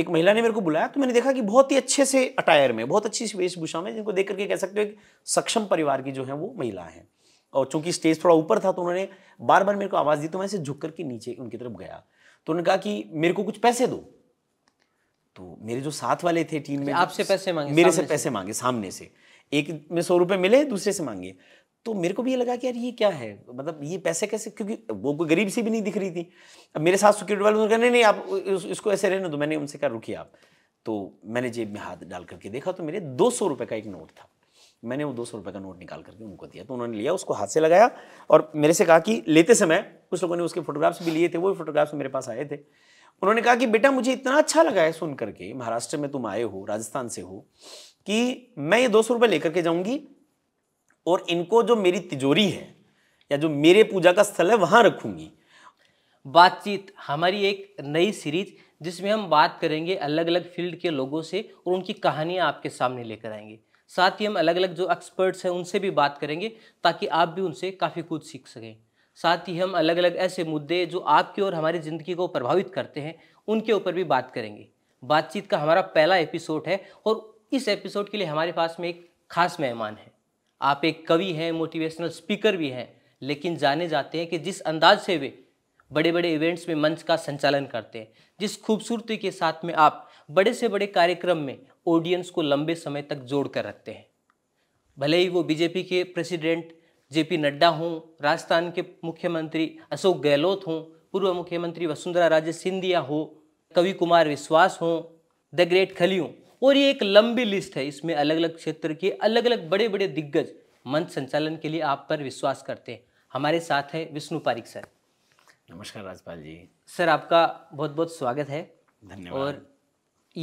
एक महिला ने मेरे को बुलाया तो मैंने देखा कि बहुत ही अच्छे से अटायर में बहुत अच्छी वेशभूषा में जिनको देख करके कह सकते हो एक सक्षम परिवार की जो है वो महिला है और चूंकि स्टेज थोड़ा ऊपर था तो उन्होंने बार बार मेरे को आवाज़ दी तो मैं ऐसे झुक करके नीचे उनकी तरफ गया तो उन्होंने कहा कि मेरे को कुछ पैसे दो तो मेरे जो साथ वाले थे टीम में आपसे पैसे मांगे मेरे से पैसे मांगे सामने से एक में सौ रुपये मिले दूसरे से मांगे तो मेरे को भी ये लगा कि यार ये क्या है मतलब ये पैसे कैसे क्योंकि वो कोई गरीब सी भी नहीं दिख रही थी अब मेरे साथ सिक्योरिटी वाले उन्होंने कहा नहीं नहीं आप इसको ऐसे रहने दो मैंने उनसे कहा रुकिए आप तो मैंने जेब में हाथ डाल करके देखा तो मेरे दो सौ रुपये का एक नोट था मैंने वो दो सौ रुपये का नोट निकाल करके उनको दिया तो उन्होंने लिया उसको हाथ से लगाया और मेरे से कहा कि लेते समय कुछ लोगों ने उसके फोटोग्राफ्स भी लिए थे वो फोटोग्राफ्स मेरे पास आए थे उन्होंने कहा कि बेटा मुझे इतना अच्छा लगा है सुन करके महाराष्ट्र में तुम आए हो राजस्थान से हो कि मैं ये दो सौ रुपये लेकर के जाऊँगी और इनको जो मेरी तिजोरी है या जो मेरे पूजा का स्थल है वहाँ रखूँगी बातचीत हमारी एक नई सीरीज जिसमें हम बात करेंगे अलग अलग फील्ड के लोगों से और उनकी कहानियाँ आपके सामने लेकर आएंगे साथ ही हम अलग अलग जो एक्सपर्ट्स हैं उनसे भी बात करेंगे ताकि आप भी उनसे काफ़ी कुछ सीख सकें साथ ही हम अलग अलग ऐसे मुद्दे जो आपकी और हमारी ज़िंदगी को प्रभावित करते हैं उनके ऊपर भी बात करेंगे बातचीत का हमारा पहला एपिसोड है और इस एपिसोड के लिए हमारे पास में एक खास मेहमान है आप एक कवि हैं मोटिवेशनल स्पीकर भी हैं लेकिन जाने जाते हैं कि जिस अंदाज से वे बड़े बड़े इवेंट्स में मंच का संचालन करते हैं जिस खूबसूरती के साथ में आप बड़े से बड़े कार्यक्रम में ऑडियंस को लंबे समय तक जोड़ कर रखते हैं भले ही वो बीजेपी के प्रेसिडेंट जे पी नड्डा हों राजस्थान के मुख्यमंत्री अशोक गहलोत हों पूर्व मुख्यमंत्री वसुंधरा राजे सिंधिया हो कवि कुमार विश्वास हों द ग्रेट खली हों और ये एक लंबी लिस्ट है इसमें अलग अलग क्षेत्र के अलग अलग बड़े बड़े दिग्गज मंच संचालन के लिए आप पर विश्वास करते हैं हमारे साथ है विष्णु पारिक सर नमस्कार राजपाल जी सर आपका बहुत बहुत स्वागत है धन्यवाद और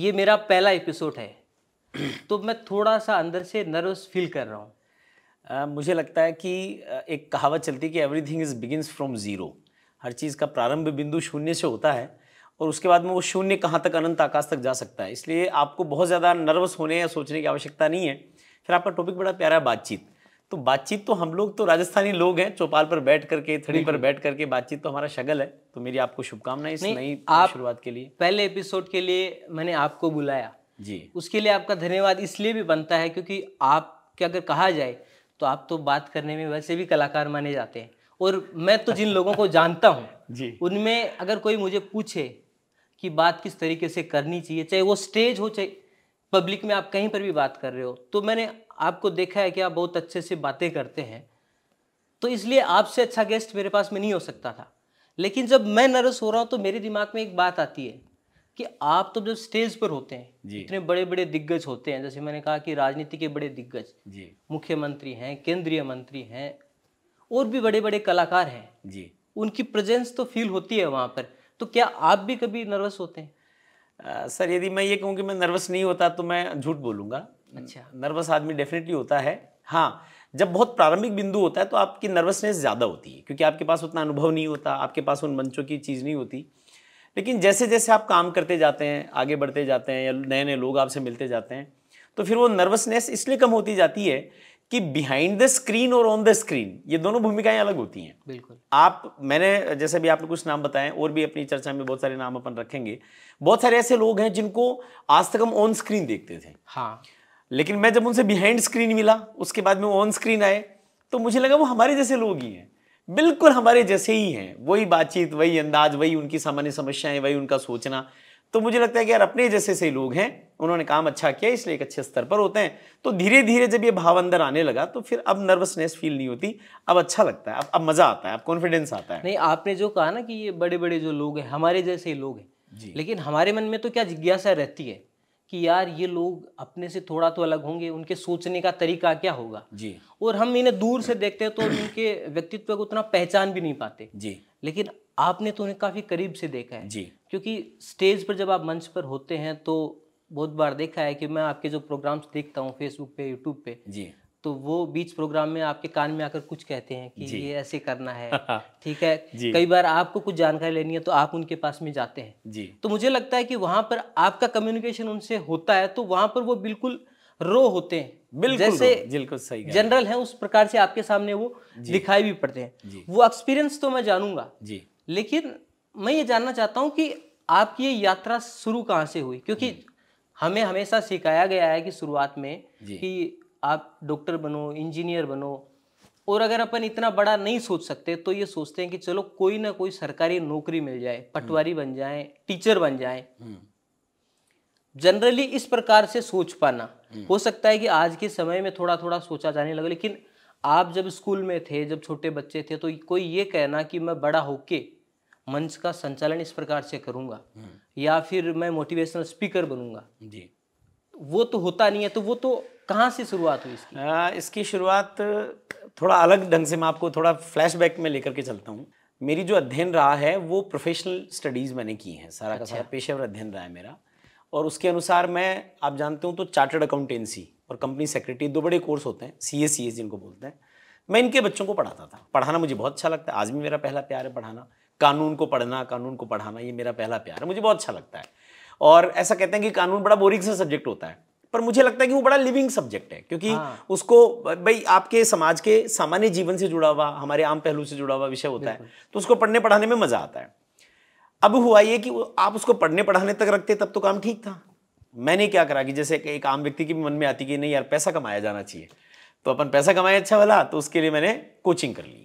ये मेरा पहला एपिसोड है तो मैं थोड़ा सा अंदर से नर्वस फील कर रहा हूँ मुझे लगता है कि एक कहावत चलती है कि everything is begins from zero हर चीज़ का प्रारंभ बिंदु शून्य से होता है और उसके बाद में वो शून्य कहाँ तक अनंत आकाश तक जा सकता है इसलिए आपको बहुत ज़्यादा नर्वस होने या सोचने की आवश्यकता नहीं है फिर आपका टॉपिक बड़ा प्यारा है बातचीत तो बातचीत तो हम लोग तो राजस्थानी लोग हैं चौपाल पर बैठ करके थड़ी पर बैठ करके बातचीत तो हमारा शगल है तो मेरी आपको शुभकामनाएं इस नई शुरुआत के लिए पहले एपिसोड के लिए मैंने आपको बुलाया जी उसके लिए आपका धन्यवाद इसलिए भी बनता है क्योंकि आपके अगर कहा जाए तो आप तो बात करने में वैसे भी कलाकार माने जाते हैं और मैं तो जिन लोगों को जानता हूँ उनमें अगर कोई मुझे पूछे कि बात किस तरीके से करनी चाहिए चाहे वो स्टेज हो चाहे पब्लिक में आप कहीं पर भी बात कर रहे हो तो मैंने आपको देखा है कि आप बहुत अच्छे से बातें करते हैं तो इसलिए आपसे अच्छा गेस्ट मेरे पास में नहीं हो सकता था लेकिन जब मैं नर्वस हो रहा हूँ तो मेरे दिमाग में एक बात आती है कि आप तो जब स्टेज पर होते हैं इतने बड़े बड़े दिग्गज होते हैं जैसे मैंने कहा कि राजनीति के बड़े दिग्गज मुख्यमंत्री हैं केंद्रीय मंत्री हैं और भी बड़े बड़े कलाकार हैं जी उनकी प्रेजेंस तो फील होती है वहाँ पर तो क्या आप भी कभी नर्वस होते हैं आ, सर यदि मैं ये कहूँ कि मैं नर्वस नहीं होता तो मैं झूठ बोलूँगा अच्छा नर्वस आदमी डेफिनेटली होता है हाँ जब बहुत प्रारंभिक बिंदु होता है तो आपकी नर्वसनेस ज़्यादा होती है क्योंकि आपके पास उतना अनुभव नहीं होता आपके पास उन मंचों की चीज़ नहीं होती लेकिन जैसे जैसे आप काम करते जाते हैं आगे बढ़ते जाते हैं या नए नए लोग आपसे मिलते जाते हैं तो फिर वो नर्वसनेस इसलिए कम होती जाती है कि बिहाइंड द स्क्रीन और ऑन द स्क्रीन ये दोनों भूमिकाएं अलग होती हैं बिल्कुल आप मैंने जैसे भी आपने कुछ नाम बताए और भी अपनी चर्चा में बहुत सारे नाम अपन रखेंगे बहुत सारे ऐसे लोग हैं जिनको आज तक हम ऑन स्क्रीन देखते थे हाँ लेकिन मैं जब उनसे बिहाइंड स्क्रीन मिला उसके बाद में ऑन स्क्रीन आए तो मुझे लगा वो हमारे जैसे लोग ही हैं बिल्कुल हमारे जैसे ही हैं वही बातचीत वही अंदाज वही उनकी सामान्य समस्याएं वही उनका सोचना तो मुझे लगता है कि यार अपने जैसे से लोग हैं उन्होंने काम अच्छा किया इसलिए एक अच्छे स्तर पर होते हैं तो धीरे धीरे जब ये भाव अंदर आने लगा तो फिर अब नर्वसनेस फील नहीं होती अब अच्छा लगता है अब अब मज़ा आता है अब कॉन्फिडेंस आता है नहीं आपने जो कहा ना कि ये बड़े बड़े जो लोग हैं हमारे जैसे ही लोग हैं लेकिन हमारे मन में तो क्या जिज्ञासा रहती है कि यार ये लोग अपने से थोड़ा तो अलग होंगे उनके सोचने का तरीका क्या होगा जी और हम इन्हें दूर से देखते हैं तो उनके व्यक्तित्व को उतना पहचान भी नहीं पाते जी लेकिन आपने तो उन्हें काफी करीब से देखा है जी क्योंकि स्टेज पर जब आप मंच पर होते हैं तो बहुत बार देखा है कि मैं आपके जो प्रोग्राम्स देखता हूँ फेसबुक पे यूट्यूब पे जी तो वो बीच प्रोग्राम में आपके कान में आकर कुछ कहते हैं कि ये ऐसे करना है ठीक है कई बार आपको कुछ जानकारी लेनी है तो आप उनके पास में जाते हैं जी तो मुझे लगता है कि वहां पर आपका कम्युनिकेशन उनसे होता है तो वहां पर वो बिल्कुल रो होते हैं बिल्कुल जैसे बिल्कुल सही जनरल है उस प्रकार से आपके सामने वो दिखाई भी पड़ते हैं वो एक्सपीरियंस तो मैं जानूंगा जी लेकिन मैं ये जानना चाहता हूँ कि आपकी ये यात्रा शुरू कहाँ से हुई क्योंकि हमें हमेशा सिखाया गया है कि शुरुआत में कि आप डॉक्टर बनो इंजीनियर बनो और अगर अपन इतना बड़ा नहीं सोच सकते तो ये सोचते हैं कि चलो कोई ना कोई सरकारी नौकरी मिल जाए हम्म। पटवारी बन जाए टीचर बन जाए हम्म। जनरली इस प्रकार से सोच पाना हम्म। हो सकता है कि आज के समय में थोड़ा थोड़ा सोचा जाने लगा लेकिन आप जब स्कूल में थे जब छोटे बच्चे थे तो कोई ये कहना कि मैं बड़ा होके मंच का संचालन इस प्रकार से करूँगा हम्म। या फिर मैं मोटिवेशनल स्पीकर बनूंगा जी वो तो होता नहीं है तो वो तो कहाँ से शुरुआत हुई इसकी आ, इसकी शुरुआत थोड़ा अलग ढंग से मैं आपको थोड़ा फ्लैशबैक में लेकर के चलता हूँ मेरी जो अध्ययन रहा है वो प्रोफेशनल स्टडीज़ मैंने की हैं सारा अच्छा। का सारा पेशेवर अध्ययन रहा है मेरा और उसके अनुसार मैं आप जानते हो तो चार्टर्ड अकाउंटेंसी और कंपनी सेक्रेटरी दो बड़े कोर्स होते हैं सी एस जिनको बोलते हैं मैं इनके बच्चों को पढ़ाता था पढ़ाना मुझे बहुत अच्छा लगता है आज भी मेरा पहला प्यार है पढ़ाना कानून को पढ़ना कानून को पढ़ाना ये मेरा पहला प्यार है मुझे बहुत अच्छा लगता है और ऐसा कहते हैं कि कानून बड़ा बोरिंग सा सब्जेक्ट होता है पर मुझे लगता है कि वो बड़ा लिविंग सब्जेक्ट है क्योंकि हाँ। उसको भाई आपके समाज के सामान्य जीवन से जुड़ा हुआ हमारे आम पहलू से जुड़ा हुआ विषय होता है तो उसको पढ़ने पढ़ाने में मजा आता है अब हुआ ये कि आप उसको पढ़ने पढ़ाने तक रखते तब तो काम ठीक था मैंने क्या करा कि जैसे एक आम व्यक्ति की मन में आती कि नहीं यार पैसा कमाया जाना चाहिए तो अपन पैसा कमाए अच्छा वाला तो उसके लिए मैंने कोचिंग कर ली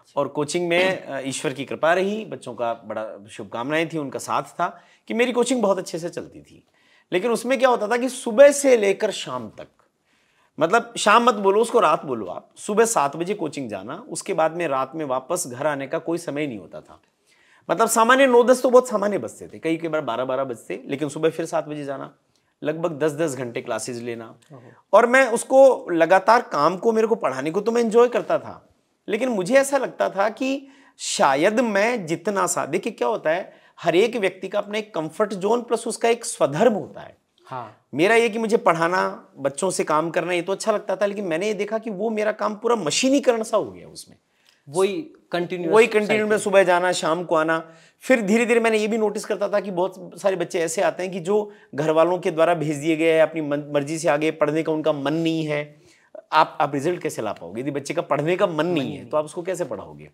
अच्छा। और कोचिंग में ईश्वर की कृपा रही बच्चों का बड़ा शुभकामनाएं थी उनका साथ था कि मेरी कोचिंग बहुत अच्छे से चलती थी लेकिन उसमें क्या होता था कि सुबह से लेकर शाम तक मतलब शाम मत बोलो उसको रात बोलो आप सुबह सात बजे कोचिंग जाना उसके बाद में रात में वापस घर आने का कोई समय नहीं होता था मतलब सामान्य नौ दस तो बहुत सामान्य बजते थे कई कई बार बारह बारह बजते लेकिन सुबह फिर सात बजे जाना लगभग दस दस घंटे क्लासेस लेना और मैं उसको लगातार काम को मेरे को पढ़ाने को तो मैं इंजॉय करता था लेकिन मुझे ऐसा लगता था कि शायद मैं जितना सा देखिए क्या होता है हर एक व्यक्ति का अपना एक कंफर्ट जोन प्लस उसका एक स्वधर्म होता है हाँ मेरा ये कि मुझे पढ़ाना बच्चों से काम करना ये तो अच्छा लगता था लेकिन मैंने ये देखा कि वो मेरा काम पूरा मशीनीकरण सा हो गया उसमें वही कंटिन्यू वही कंटिन्यू में सुबह जाना शाम को आना फिर धीरे धीरे मैंने ये भी नोटिस करता था कि बहुत सारे बच्चे ऐसे आते हैं कि जो घर वालों के द्वारा भेज दिए गए हैं अपनी मर्जी से आगे पढ़ने का उनका मन नहीं है आप आप रिजल्ट कैसे ला पाओगे यदि बच्चे का पढ़ने का मन नहीं है तो आप उसको कैसे पढ़ाओगे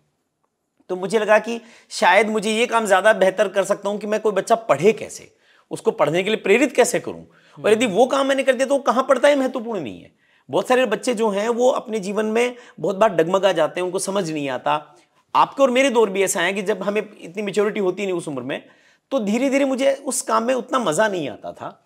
तो मुझे लगा कि शायद मुझे ये काम ज़्यादा बेहतर कर सकता हूँ कि मैं कोई बच्चा पढ़े कैसे उसको पढ़ने के लिए प्रेरित कैसे करूँ और यदि वो काम मैंने कर दिया तो वो कहाँ पढ़ता है महत्वपूर्ण नहीं है बहुत सारे बच्चे जो हैं वो अपने जीवन में बहुत बार डगमगा जाते हैं उनको समझ नहीं आता आपके और मेरे दौर भी ऐसा है कि जब हमें इतनी मेच्योरिटी होती नहीं उस उम्र में तो धीरे धीरे मुझे उस काम में उतना मज़ा नहीं आता था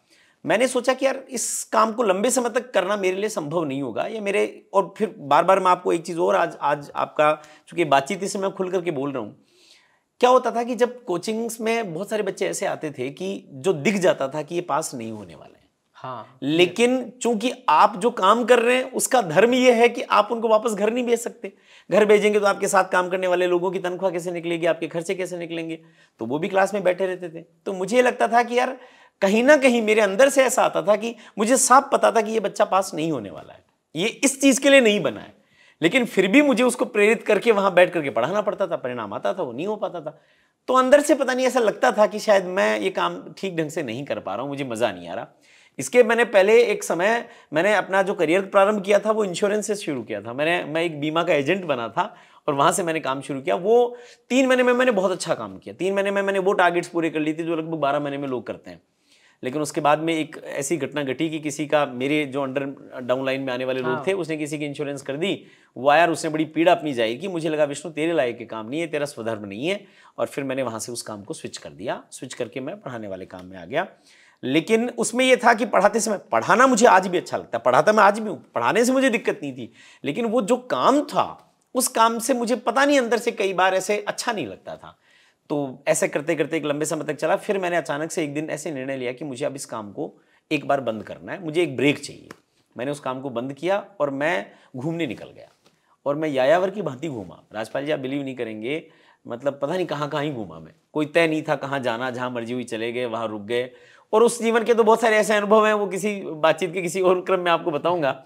मैंने सोचा कि यार इस काम को लंबे समय तक करना मेरे लिए संभव नहीं होगा ये मेरे और फिर बार बार मैं आपको एक चीज़ और आज आज आपका चूंकि बातचीत इसे मैं खुल करके बोल रहा हूँ क्या होता था कि जब कोचिंग्स में बहुत सारे बच्चे ऐसे आते थे कि जो दिख जाता था कि ये पास नहीं होने वाले हैं हाँ लेकिन चूंकि आप जो काम कर रहे हैं उसका धर्म यह है कि आप उनको वापस घर नहीं भेज सकते घर भेजेंगे तो आपके साथ काम करने वाले लोगों की तनख्वाह कैसे निकलेगी आपके खर्चे कैसे निकलेंगे तो वो भी क्लास में बैठे रहते थे तो मुझे लगता था कि यार कहीं ना कहीं मेरे अंदर से ऐसा आता था कि मुझे साफ पता था कि ये बच्चा पास नहीं होने वाला है ये इस चीज़ के लिए नहीं बना है लेकिन फिर भी मुझे उसको प्रेरित करके वहाँ बैठ करके पढ़ाना पड़ता था परिणाम आता था वो नहीं हो पाता था तो अंदर से पता नहीं ऐसा लगता था कि शायद मैं ये काम ठीक ढंग से नहीं कर पा रहा हूँ मुझे मज़ा नहीं आ रहा इसके मैंने पहले एक समय मैंने अपना जो करियर प्रारंभ किया था वो इंश्योरेंस से शुरू किया था मैंने मैं एक बीमा का एजेंट बना था और वहाँ से मैंने काम शुरू किया वो तीन महीने में मैंने बहुत अच्छा काम किया तीन महीने में मैंने वो टारगेट्स पूरे कर ली थी जो लगभग बारह महीने में लोग करते हैं लेकिन उसके बाद में एक ऐसी घटना घटी कि किसी का मेरे जो अंडर डाउन लाइन में आने वाले लोग हाँ। थे उसने किसी की इंश्योरेंस कर दी वो यार उसने बड़ी पीड़ा अपनी जाएगी मुझे लगा विष्णु तेरे लायक के काम नहीं है तेरा स्वधर्म नहीं है और फिर मैंने वहाँ से उस काम को स्विच कर दिया स्विच करके मैं पढ़ाने वाले काम में आ गया लेकिन उसमें यह था कि पढ़ाते समय पढ़ाना मुझे आज भी अच्छा लगता है पढ़ाता मैं आज भी हूँ पढ़ाने से मुझे दिक्कत नहीं थी लेकिन वो जो काम था उस काम से मुझे पता नहीं अंदर से कई बार ऐसे अच्छा नहीं लगता था तो ऐसे करते करते एक लंबे समय तक चला फिर मैंने अचानक से एक दिन ऐसे निर्णय लिया कि मुझे अब इस काम को एक बार बंद करना है मुझे एक ब्रेक चाहिए मैंने उस काम को बंद किया और मैं घूमने निकल गया और मैं यायावर की भांति घूमा राजपाल जी आप बिलीव नहीं करेंगे मतलब पता नहीं कहाँ कहाँ ही घूमा मैं कोई तय नहीं था कहाँ जाना जहाँ मर्जी हुई चले गए वहाँ रुक गए और उस जीवन के तो बहुत सारे ऐसे अनुभव हैं वो किसी बातचीत के किसी और क्रम में आपको बताऊंगा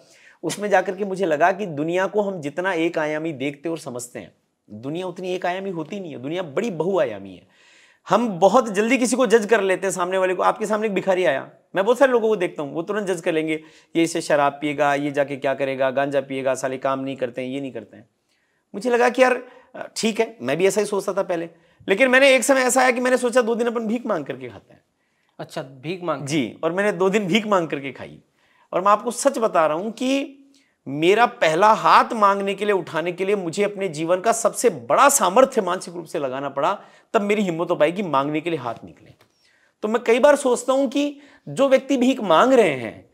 उसमें जाकर के मुझे लगा कि दुनिया को हम जितना एक आयामी देखते और समझते हैं दुनिया उतनी एक आयामी होती नहीं है दुनिया बड़ी बहुआयामी है हम बहुत जल्दी किसी को जज कर लेते हैं सामने वाले को आपके सामने एक भिखारी आया मैं बहुत सारे लोगों को देखता हूँ वो तुरंत जज कर लेंगे ये इसे शराब पिएगा ये जाके क्या करेगा गांजा पिएगा साले काम नहीं करते हैं ये नहीं करते हैं मुझे लगा कि यार ठीक है मैं भी ऐसा ही सोचता था पहले लेकिन मैंने एक समय ऐसा आया कि मैंने सोचा दो दिन अपन भीख मांग करके खाते हैं अच्छा भीख मांग जी और मैंने दो दिन भीख मांग करके खाई और मैं आपको सच बता रहा हूँ कि मेरा पहला हाथ मांगने के लिए उठाने के लिए मुझे अपने जीवन का सबसे बड़ा सामर्थ्य मानसिक रूप से लगाना पड़ा तब मेरी हिम्मत हो पाई कि मांगने के लिए हाथ निकले तो मैं कई बार सोचता हूं कि जो व्यक्ति भीख मांग रहे हैं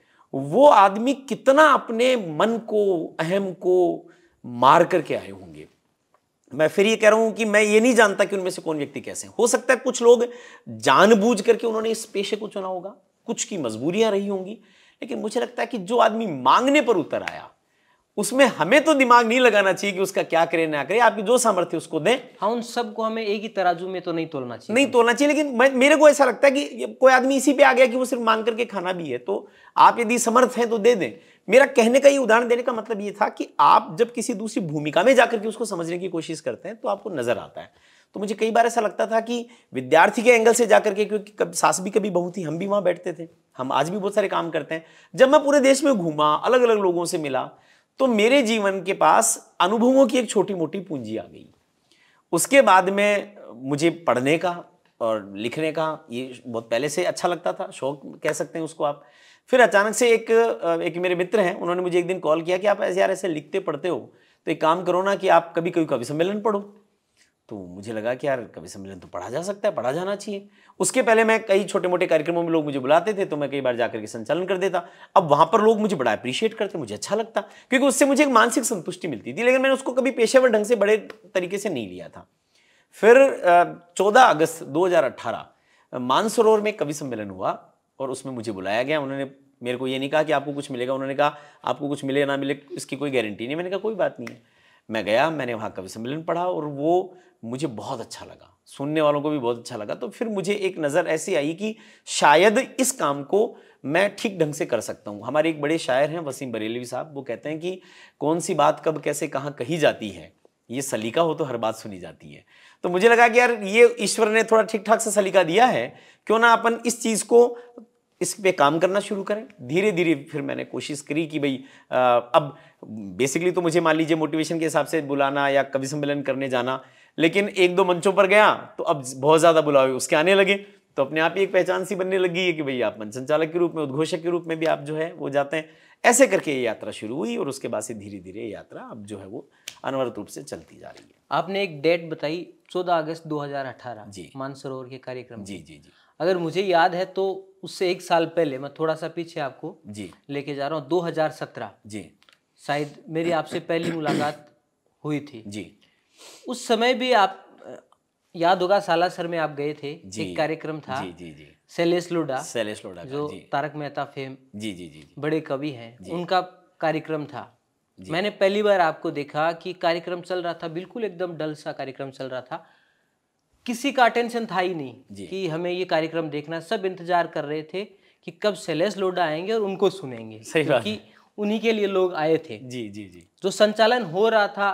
वो आदमी कितना अपने मन को अहम को मार करके आए होंगे मैं फिर ये कह रहा हूं कि मैं ये नहीं जानता कि उनमें से कौन व्यक्ति कैसे हो सकता है कुछ लोग जानबूझ करके उन्होंने इस पेशे को चुना होगा कुछ की मजबूरियां रही होंगी लेकिन मुझे लगता है कि जो आदमी मांगने पर उतर आया उसमें हमें तो दिमाग नहीं लगाना चाहिए कि उसका क्या करे ना करे आपकी जो सामर्थ्य उसको दें हाँ उन सबको हमें एक ही तराजू में तो नहीं तोलना चाहिए नहीं तोलना चाहिए लेकिन मेरे को ऐसा लगता है कि कोई आदमी इसी पे आ गया कि वो सिर्फ मांग करके खाना भी है तो आप यदि समर्थ हैं तो दे दें मेरा कहने का ये उदाहरण देने का मतलब ये था कि आप जब किसी दूसरी भूमिका में जाकर के उसको समझने की कोशिश करते हैं तो आपको नजर आता है तो मुझे कई बार ऐसा लगता था कि विद्यार्थी के एंगल से जाकर के क्योंकि सास भी कभी बहुत थी हम भी वहां बैठते थे हम आज भी बहुत सारे काम करते हैं जब मैं पूरे देश में घूमा अलग अलग लोगों से मिला तो मेरे जीवन के पास अनुभवों की एक छोटी मोटी पूंजी आ गई उसके बाद में मुझे पढ़ने का और लिखने का ये बहुत पहले से अच्छा लगता था शौक कह सकते हैं उसको आप फिर अचानक से एक एक मेरे मित्र हैं उन्होंने मुझे एक दिन कॉल किया कि आप ऐसे यार ऐसे लिखते पढ़ते हो तो एक काम करो ना कि आप कभी कभी कवि सम्मेलन पढ़ो तो मुझे लगा कि यार कवि सम्मेलन तो पढ़ा जा सकता है पढ़ा जाना चाहिए उसके पहले मैं कई छोटे मोटे कार्यक्रमों में लोग मुझे बुलाते थे तो मैं कई बार जाकर के संचालन कर देता अब वहाँ पर लोग मुझे बड़ा अप्रिशिएट करते मुझे अच्छा लगता क्योंकि उससे मुझे एक मानसिक संतुष्टि मिलती थी लेकिन मैंने उसको कभी पेशेवर ढंग से बड़े तरीके से नहीं लिया था फिर चौदह अगस्त दो मानसरोवर में कवि सम्मेलन हुआ और उसमें मुझे बुलाया गया उन्होंने मेरे को ये नहीं कहा कि आपको कुछ मिलेगा उन्होंने कहा आपको कुछ मिले ना मिले इसकी कोई गारंटी नहीं मैंने कहा कोई बात नहीं है मैं गया मैंने वहाँ कवि सम्मेलन पढ़ा और वो मुझे बहुत अच्छा लगा सुनने वालों को भी बहुत अच्छा लगा तो फिर मुझे एक नज़र ऐसी आई कि शायद इस काम को मैं ठीक ढंग से कर सकता हूँ हमारे एक बड़े शायर हैं वसीम बरेलवी साहब वो कहते हैं कि कौन सी बात कब कैसे कहाँ कही जाती है ये सलीका हो तो हर बात सुनी जाती है तो मुझे लगा कि यार ये ईश्वर ने थोड़ा ठीक ठाक से सलीका दिया है क्यों ना अपन इस चीज़ को इस पे काम करना शुरू करें धीरे धीरे फिर मैंने कोशिश करी कि भाई अब बेसिकली तो मुझे मान लीजिए मोटिवेशन के हिसाब से बुलाना या कवि सम्मेलन करने जाना लेकिन एक दो मंचों पर गया तो अब बहुत ज़्यादा बुलावे उसके आने लगे तो अपने आप ही एक पहचान सी बनने लगी है कि भाई आप मंच संचालक के रूप में उद्घोषक के रूप में भी आप जो है वो जाते हैं ऐसे करके ये यात्रा शुरू हुई और उसके बाद से धीरे धीरे ये यात्रा अब जो है वो अनवरत रूप से चलती जा रही है आपने एक डेट बताई चौदह अगस्त दो जी मानसरोवर के कार्यक्रम जी जी जी अगर मुझे याद है तो उससे एक साल पहले मैं थोड़ा सा पीछे आपको जी लेके जा रहा हूँ दो हजार सत्रह जी शायद मेरी आपसे पहली मुलाकात हुई थी जी उस समय भी आप याद होगा सालासर में आप गए थे एक कार्यक्रम था जी जी जी शैलेश लोडा शैलेश लोडा जो तारक मेहता फेम जी जी जी बड़े कवि हैं उनका कार्यक्रम था मैंने पहली बार आपको देखा कि कार्यक्रम चल रहा था बिल्कुल एकदम डल सा कार्यक्रम चल रहा था किसी का अटेंशन था ही नहीं कि हमें ये कार्यक्रम देखना सब इंतजार कर रहे थे कि कब सेलेस लोडा आएंगे और उनको सुनेंगे क्योंकि उन्हीं के लिए लोग आए थे जी जी जी जो संचालन हो रहा था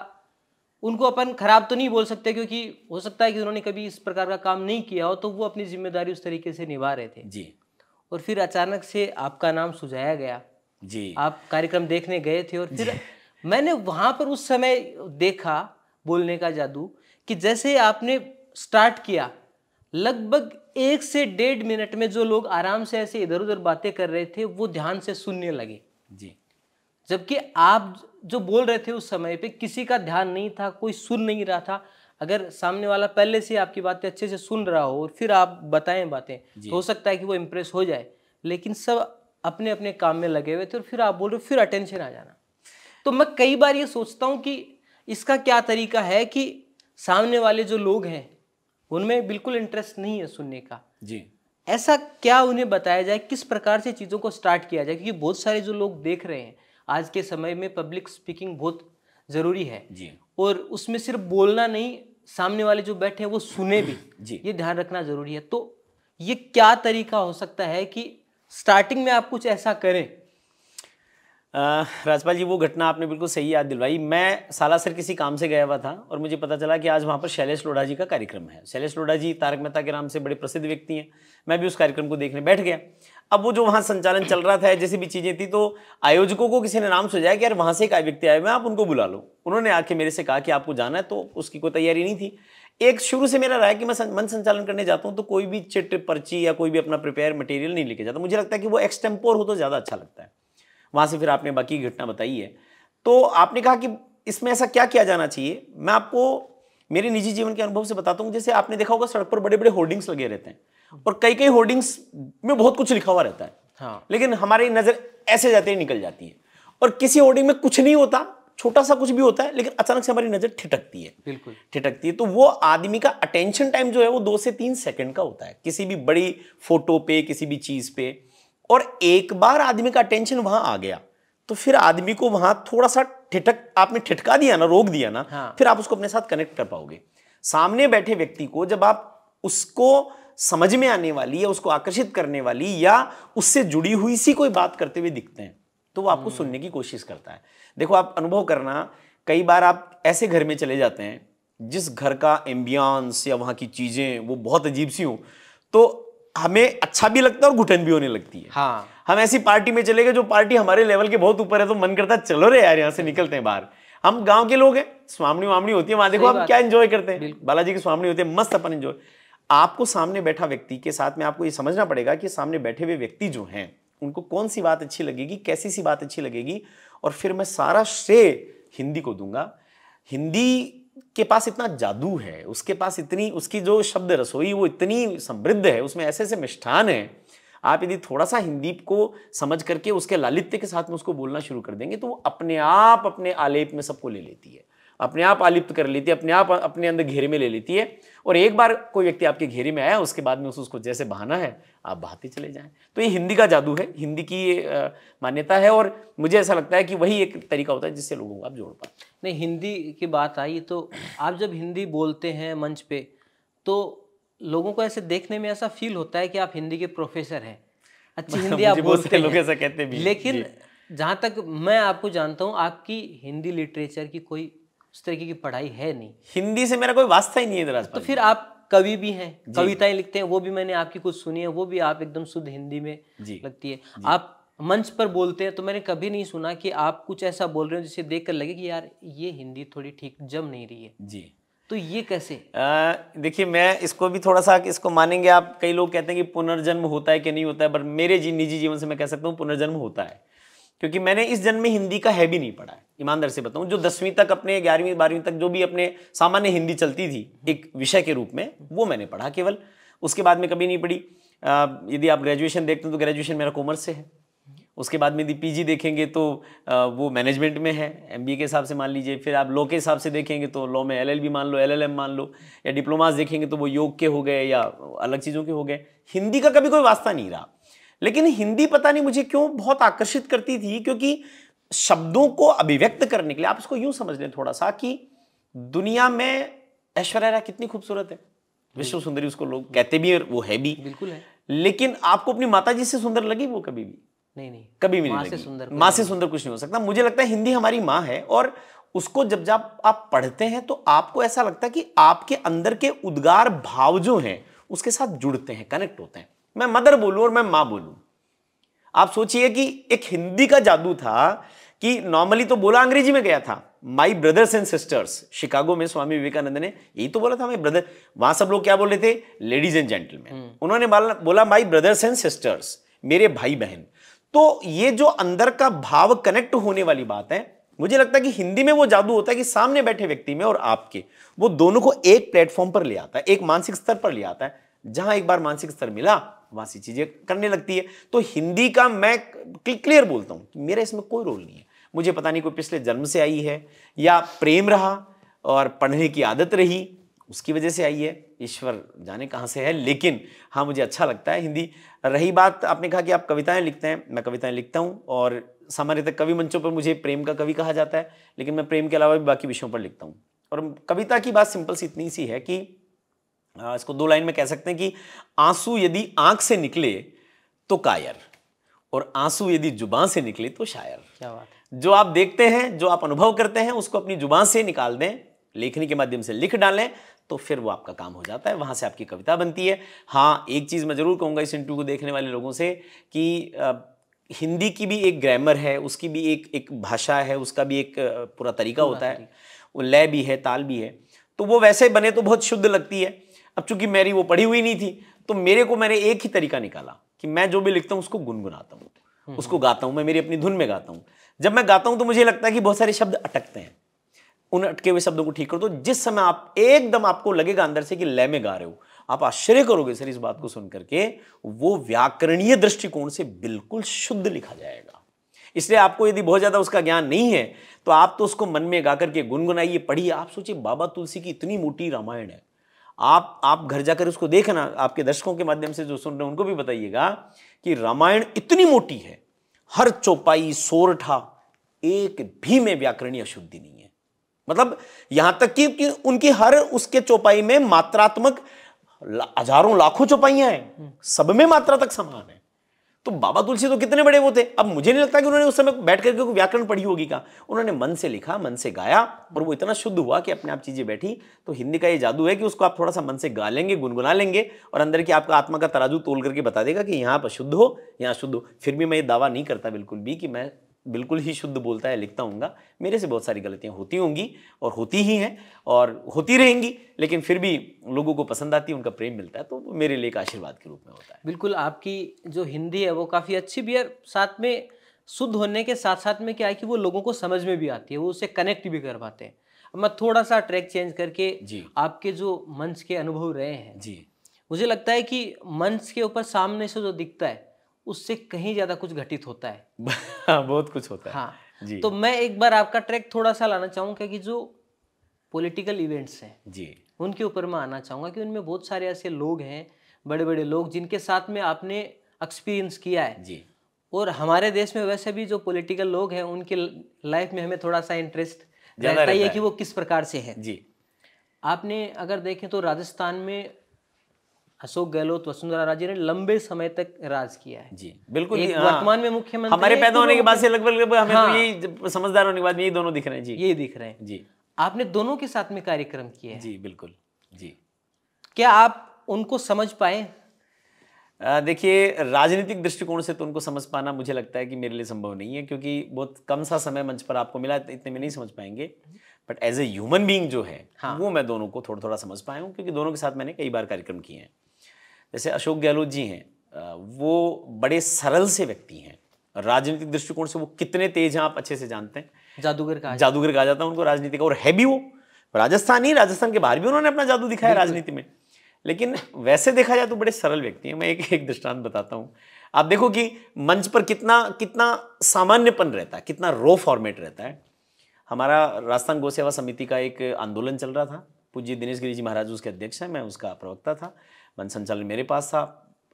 उनको अपन खराब तो नहीं बोल सकते क्योंकि हो सकता है कि उन्होंने कभी इस प्रकार का काम नहीं किया हो तो वो अपनी जिम्मेदारी उस तरीके से निभा रहे थे जी और फिर अचानक से आपका नाम सुझाया गया जी आप कार्यक्रम देखने गए थे और फिर मैंने वहां पर उस समय देखा बोलने का जादू कि जैसे आपने स्टार्ट किया लगभग एक से डेढ़ मिनट में जो लोग आराम से ऐसे इधर उधर बातें कर रहे थे वो ध्यान से सुनने लगे जी जबकि आप जो बोल रहे थे उस समय पे किसी का ध्यान नहीं था कोई सुन नहीं रहा था अगर सामने वाला पहले से आपकी बातें अच्छे से सुन रहा हो और फिर आप बताएं बातें तो हो सकता है कि वो इम्प्रेस हो जाए लेकिन सब अपने अपने काम में लगे हुए थे और फिर आप बोल रहे हो फिर अटेंशन आ जाना तो मैं कई बार ये सोचता हूँ कि इसका क्या तरीका है कि सामने वाले जो लोग हैं उनमें बिल्कुल इंटरेस्ट नहीं है सुनने का जी ऐसा क्या उन्हें बताया जाए किस प्रकार से चीज़ों को स्टार्ट किया जाए क्योंकि बहुत सारे जो लोग देख रहे हैं आज के समय में पब्लिक स्पीकिंग बहुत ज़रूरी है जी और उसमें सिर्फ बोलना नहीं सामने वाले जो बैठे हैं वो सुने भी जी ये ध्यान रखना ज़रूरी है तो ये क्या तरीका हो सकता है कि स्टार्टिंग में आप कुछ ऐसा करें राजपाल जी वो घटना आपने बिल्कुल सही याद दिलवाई मैं सालासर किसी काम से गया हुआ था और मुझे पता चला कि आज वहाँ पर शैलेश लोढ़ा जी का कार्यक्रम है शैलेश लोढ़ा जी तारक मेहता के नाम से बड़े प्रसिद्ध व्यक्ति हैं मैं भी उस कार्यक्रम को देखने बैठ गया अब वो जो वहाँ संचालन चल रहा था जैसी भी चीज़ें थी तो आयोजकों को किसी ने नाम सुझाया कि यार वहाँ से एक व्यक्ति आए हुए आप उनको बुला लो उन्होंने आके मेरे से कहा कि आपको जाना है तो उसकी कोई तैयारी नहीं थी एक शुरू से मेरा रहा है कि मैं मन संचालन करने जाता हूँ तो कोई भी चिट पर्ची या कोई भी अपना प्रिपेयर मटेरियल नहीं लेके जाता मुझे लगता है कि वो एक्सटेम्पोर हो तो ज़्यादा अच्छा लगता है वहां से फिर आपने बाकी की घटना बताई है तो आपने कहा कि इसमें ऐसा क्या किया जाना चाहिए मैं आपको मेरे निजी जीवन के अनुभव से बताता हूँ जैसे आपने देखा होगा सड़क पर बड़े बड़े होर्डिंग्स लगे रहते हैं और कई कई होर्डिंग्स में बहुत कुछ लिखा हुआ रहता है हाँ। लेकिन हमारी नज़र ऐसे जाते ही निकल जाती है और किसी होर्डिंग में कुछ नहीं होता छोटा सा कुछ भी होता है लेकिन अचानक से हमारी नज़र ठिटकती है बिल्कुल ठिटकती है तो वो आदमी का अटेंशन टाइम जो है वो दो से तीन सेकंड का होता है किसी भी बड़ी फोटो पे किसी भी चीज़ पे और एक बार आदमी का अटेंशन वहां आ गया तो फिर आदमी को वहां थोड़ा सा ठिठक आपने ठिठका दिया ना रोक दिया ना हाँ। फिर आप उसको अपने साथ कनेक्ट कर पाओगे सामने बैठे व्यक्ति को जब आप उसको समझ में आने वाली या उसको आकर्षित करने वाली या उससे जुड़ी हुई सी कोई बात करते हुए दिखते हैं तो वो आपको हम्म। सुनने की कोशिश करता है देखो आप अनुभव करना कई बार आप ऐसे घर में चले जाते हैं जिस घर का एम्बियंस या वहाँ की चीज़ें वो बहुत अजीब सी हो तो हमें अच्छा भी लगता है और घुटन भी होने लगती है हाँ हम ऐसी पार्टी में चले गए जो पार्टी हमारे लेवल के बहुत ऊपर है तो मन करता है चलो रे यार यहाँ से निकलते हैं बाहर हम गांव के लोग हैं स्वामी वामनी होती है वहां देखो हम क्या एंजॉय करते हैं बालाजी की स्वामी होती है मस्त अपन एंजॉय आपको सामने बैठा व्यक्ति के साथ में आपको ये समझना पड़ेगा कि सामने बैठे हुए व्यक्ति जो हैं उनको कौन सी बात अच्छी लगेगी कैसी सी बात अच्छी लगेगी और फिर मैं सारा श्रेय हिंदी को दूंगा हिंदी के पास इतना जादू है उसके पास इतनी उसकी जो शब्द रसोई वो इतनी समृद्ध है उसमें ऐसे ऐसे मिष्ठान है आप यदि थोड़ा सा हिंदी को समझ करके उसके लालित्य के साथ में उसको बोलना शुरू कर देंगे तो वो अपने आप अपने आलेप में सबको ले लेती है अपने आप आलिप्त कर लेती है अपने आप अपने अंदर घेरे में ले लेती है और एक बार कोई व्यक्ति आपके घेरे में आया उसके बाद में उस उसको जैसे बहाना है आप बहाते चले जाएं तो ये हिंदी का जादू है हिंदी की मान्यता है और मुझे ऐसा लगता है कि वही एक तरीका होता है जिससे लोगों को आप जोड़ पाए नहीं हिंदी की बात आई तो आप जब हिंदी बोलते हैं मंच पे तो लोगों को ऐसे देखने में ऐसा फील होता है कि आप हिंदी के प्रोफेसर हैं अच्छी हिंदी आप बोलते लोग ऐसा कहते भी लेकिन जहाँ तक मैं आपको जानता हूँ आपकी हिंदी लिटरेचर की कोई उस तरीके की पढ़ाई है नहीं हिंदी से मेरा कोई वास्ता ही नहीं है दराज तो फिर आप कवि भी हैं कविताएं लिखते हैं वो भी मैंने आपकी कुछ सुनी है वो भी आप एकदम शुद्ध हिंदी में लगती है आप मंच पर बोलते हैं तो मैंने कभी नहीं सुना कि आप कुछ ऐसा बोल रहे हो जिसे देख कर लगे कि यार ये हिंदी थोड़ी ठीक जम नहीं रही है जी तो ये कैसे देखिए मैं इसको भी थोड़ा सा इसको मानेंगे आप कई लोग कहते हैं कि पुनर्जन्म होता है कि नहीं होता है पर मेरे जी निजी जीवन से मैं कह सकता हूँ पुनर्जन्म होता है क्योंकि मैंने इस जन्म में हिंदी का है भी नहीं पढ़ा है ईमानदार से बताऊं जो दसवीं तक अपने ग्यारहवीं बारहवीं तक जो भी अपने सामान्य हिंदी चलती थी एक विषय के रूप में वो मैंने पढ़ा केवल उसके बाद में कभी नहीं पढ़ी यदि आप ग्रेजुएशन देखते हैं तो ग्रेजुएशन मेरा कॉमर्स से है उसके बाद में यदि पी देखेंगे तो वो मैनेजमेंट में है एम के हिसाब से मान लीजिए फिर आप लॉ के हिसाब से देखेंगे तो लॉ में एल मान लो एल मान लो या डिप्लोमास देखेंगे तो वो योग के हो गए या अलग चीज़ों के हो गए हिंदी का कभी कोई वास्ता नहीं रहा लेकिन हिंदी पता नहीं मुझे क्यों बहुत आकर्षित करती थी क्योंकि शब्दों को अभिव्यक्त करने के लिए आप इसको यूं समझ लें थोड़ा सा कि दुनिया में ऐश्वर्या राय कितनी खूबसूरत है विश्व सुंदरी उसको लोग कहते भी और वो है भी बिल्कुल है लेकिन आपको अपनी माता जी से सुंदर लगी वो कभी भी नहीं नहीं कभी भी माँ से सुंदर माँ से सुंदर कुछ नहीं हो सकता मुझे लगता है हिंदी हमारी माँ है और उसको जब जब आप पढ़ते हैं तो आपको ऐसा लगता है कि आपके अंदर के उद्गार भाव जो हैं उसके साथ जुड़ते हैं कनेक्ट होते हैं मैं मदर बोलूं और मैं माँ बोलूं आप सोचिए कि एक हिंदी का जादू था कि नॉर्मली तो बोला अंग्रेजी में गया था my brothers and sisters Chicago में स्वामी विवेकानंद ने यही तो बोला था माई ब्रदर वहां सब लोग क्या बोल रहे थे लेडीज एंड जेंटलमैन उन्होंने बोला माई ब्रदर्स एंड सिस्टर्स मेरे भाई बहन तो ये जो अंदर का भाव कनेक्ट होने वाली बात है मुझे लगता है कि हिंदी में वो जादू होता है कि सामने बैठे व्यक्ति में और आपके वो दोनों को एक प्लेटफॉर्म पर ले आता है एक मानसिक स्तर पर ले आता है जहां एक बार मानसिक स्तर मिला वहां सी चीजें करने लगती है तो हिंदी का मैं क्लियर बोलता कि मेरा इसमें कोई रोल नहीं है मुझे पता नहीं कोई पिछले जन्म से आई है या प्रेम रहा और पढ़ने की आदत रही उसकी वजह से आई है ईश्वर जाने कहाँ से है लेकिन हाँ मुझे अच्छा लगता है हिंदी रही बात आपने कहा कि आप कविताएं लिखते हैं मैं कविताएं लिखता हूँ और सामान्यतः कवि मंचों पर मुझे प्रेम का कवि कहा जाता है लेकिन मैं प्रेम के अलावा भी बाकी विषयों पर लिखता हूँ और कविता की बात सिंपल सी इतनी सी है कि हाँ, इसको दो लाइन में कह सकते हैं कि आंसू यदि आंख से निकले तो कायर और आंसू यदि जुबान से निकले तो शायर क्या बात जो आप देखते हैं जो आप अनुभव करते हैं उसको अपनी जुबान से निकाल दें लेखनी के माध्यम से लिख डालें तो फिर वो आपका काम हो जाता है वहां से आपकी कविता बनती है हाँ एक चीज़ मैं ज़रूर कहूँगा इस इंटरव्यू को देखने वाले लोगों से कि हिंदी की भी एक ग्रामर है उसकी भी एक एक भाषा है उसका भी एक पूरा तरीका होता है वो लय भी है ताल भी है तो वो वैसे बने तो बहुत शुद्ध लगती है अब चूंकि मेरी वो पढ़ी हुई नहीं थी तो मेरे को मैंने एक ही तरीका निकाला कि मैं जो भी लिखता हूँ उसको गुनगुनाता हूँ हम्म। उसको गाता हूँ मैं मेरी अपनी धुन में गाता हूँ जब मैं गाता हूँ तो मुझे लगता है कि बहुत सारे शब्द अटकते हैं उन अटके हुए शब्दों को ठीक कर दो जिस समय आप एकदम आपको लगेगा अंदर से कि लय में गा रहे हो आप आश्चर्य करोगे सर इस बात को सुन करके वो व्याकरणीय दृष्टिकोण से बिल्कुल शुद्ध लिखा जाएगा इसलिए आपको यदि बहुत ज़्यादा उसका ज्ञान नहीं है तो आप तो उसको मन में गा करके गुनगुनाइए पढ़िए आप सोचिए बाबा तुलसी की इतनी मोटी रामायण है आप आप घर जाकर उसको देखना आपके दर्शकों के माध्यम से जो सुन रहे हैं उनको भी बताइएगा कि रामायण इतनी मोटी है हर चौपाई सोरठा एक भी में व्याकरणीय अशुद्धि नहीं है मतलब यहां तक कि, कि उनकी हर उसके चौपाई में मात्रात्मक हजारों लाखों चौपाइयां हैं सब में मात्रा तक समान है तो बाबा तुलसी तो कितने बड़े वो थे अब मुझे नहीं लगता कि उन्होंने उस समय बैठ करके कोई व्याकरण पढ़ी होगी का उन्होंने मन से लिखा मन से गाया और वो इतना शुद्ध हुआ कि अपने आप चीज़ें बैठी तो हिंदी का ये जादू है कि उसको आप थोड़ा सा मन से गा लेंगे गुनगुना लेंगे और अंदर की आपका आत्मा का तराजू तोल करके बता देगा कि यहाँ पर शुद्ध हो यहाँ शुद्ध हो फिर भी मैं ये दावा नहीं करता बिल्कुल भी कि मैं बिल्कुल ही शुद्ध बोलता है लिखता हूँ मेरे से बहुत सारी गलतियाँ होती होंगी और होती ही हैं और होती रहेंगी लेकिन फिर भी लोगों को पसंद आती है उनका प्रेम मिलता है तो मेरे लिए एक आशीर्वाद के रूप में होता है बिल्कुल आपकी जो हिंदी है वो काफ़ी अच्छी भी है साथ में शुद्ध होने के साथ साथ में क्या है कि वो लोगों को समझ में भी आती है वो उसे कनेक्ट भी कर पाते हैं मैं थोड़ा सा ट्रैक चेंज करके जी आपके जो मंच के अनुभव रहे हैं जी मुझे लगता है कि मंच के ऊपर सामने से जो दिखता है उससे कहीं ज्यादा कुछ घटित होता है हाँ, बहुत कुछ होता है हाँ जी तो मैं एक बार आपका ट्रैक थोड़ा सा लाना चाहूंगा कि जो पॉलिटिकल इवेंट्स हैं जी उनके ऊपर मैं आना चाहूंगा कि उनमें बहुत सारे ऐसे लोग हैं बड़े बड़े लोग जिनके साथ में आपने एक्सपीरियंस किया है जी और हमारे देश में वैसे भी जो पॉलिटिकल लोग हैं उनके लाइफ में हमें थोड़ा सा इंटरेस्ट रहता है कि वो किस प्रकार से है जी आपने अगर देखें तो राजस्थान में अशोक गहलोत वसुंधरा राजे ने लंबे समय तक राज किया है जी बिल्कुल हाँ। वर्तमान में मुख्यमंत्री हमारे पैदा होने के बाद से लगभग हमें तो हाँ, तो यही समझदार होने के बाद यही दोनों दिख रहे हैं जी यही दिख रहे हैं जी आपने दोनों के साथ में कार्यक्रम किया जी बिल्कुल जी क्या आप उनको समझ पाए देखिए राजनीतिक दृष्टिकोण से तो उनको समझ पाना मुझे लगता है कि मेरे लिए संभव नहीं है क्योंकि बहुत कम सा समय मंच पर आपको मिला इतने में नहीं समझ पाएंगे but as a human being जो है हाँ। वो मैं दोनों को थोड़ा थोड़ा समझ पाया हूँ क्योंकि दोनों के साथ मैंने कई बार कार्यक्रम किए हैं जैसे अशोक गहलोत जी हैं वो बड़े सरल से व्यक्ति हैं राजनीतिक दृष्टिकोण से वो कितने तेज हैं आप अच्छे से जानते हैं जादूगर का जादूगर कहा जाता है उनको राजनीति का और है भी वो राजस्थान ही राजस्थान के बाहर भी उन्होंने अपना जादू दिखाया राजनीति में लेकिन वैसे देखा जाए तो बड़े सरल व्यक्ति हैं मैं एक एक दृष्टांत बताता हूँ आप देखो कि मंच पर कितना कितना सामान्यपन रहता है कितना रो फॉर्मेट रहता है हमारा राजस्थान गौ सेवा समिति का एक आंदोलन चल रहा था पूज्य दिनेश गिरी जी महाराज उसके अध्यक्ष हैं मैं उसका प्रवक्ता था वन संचालन मेरे पास था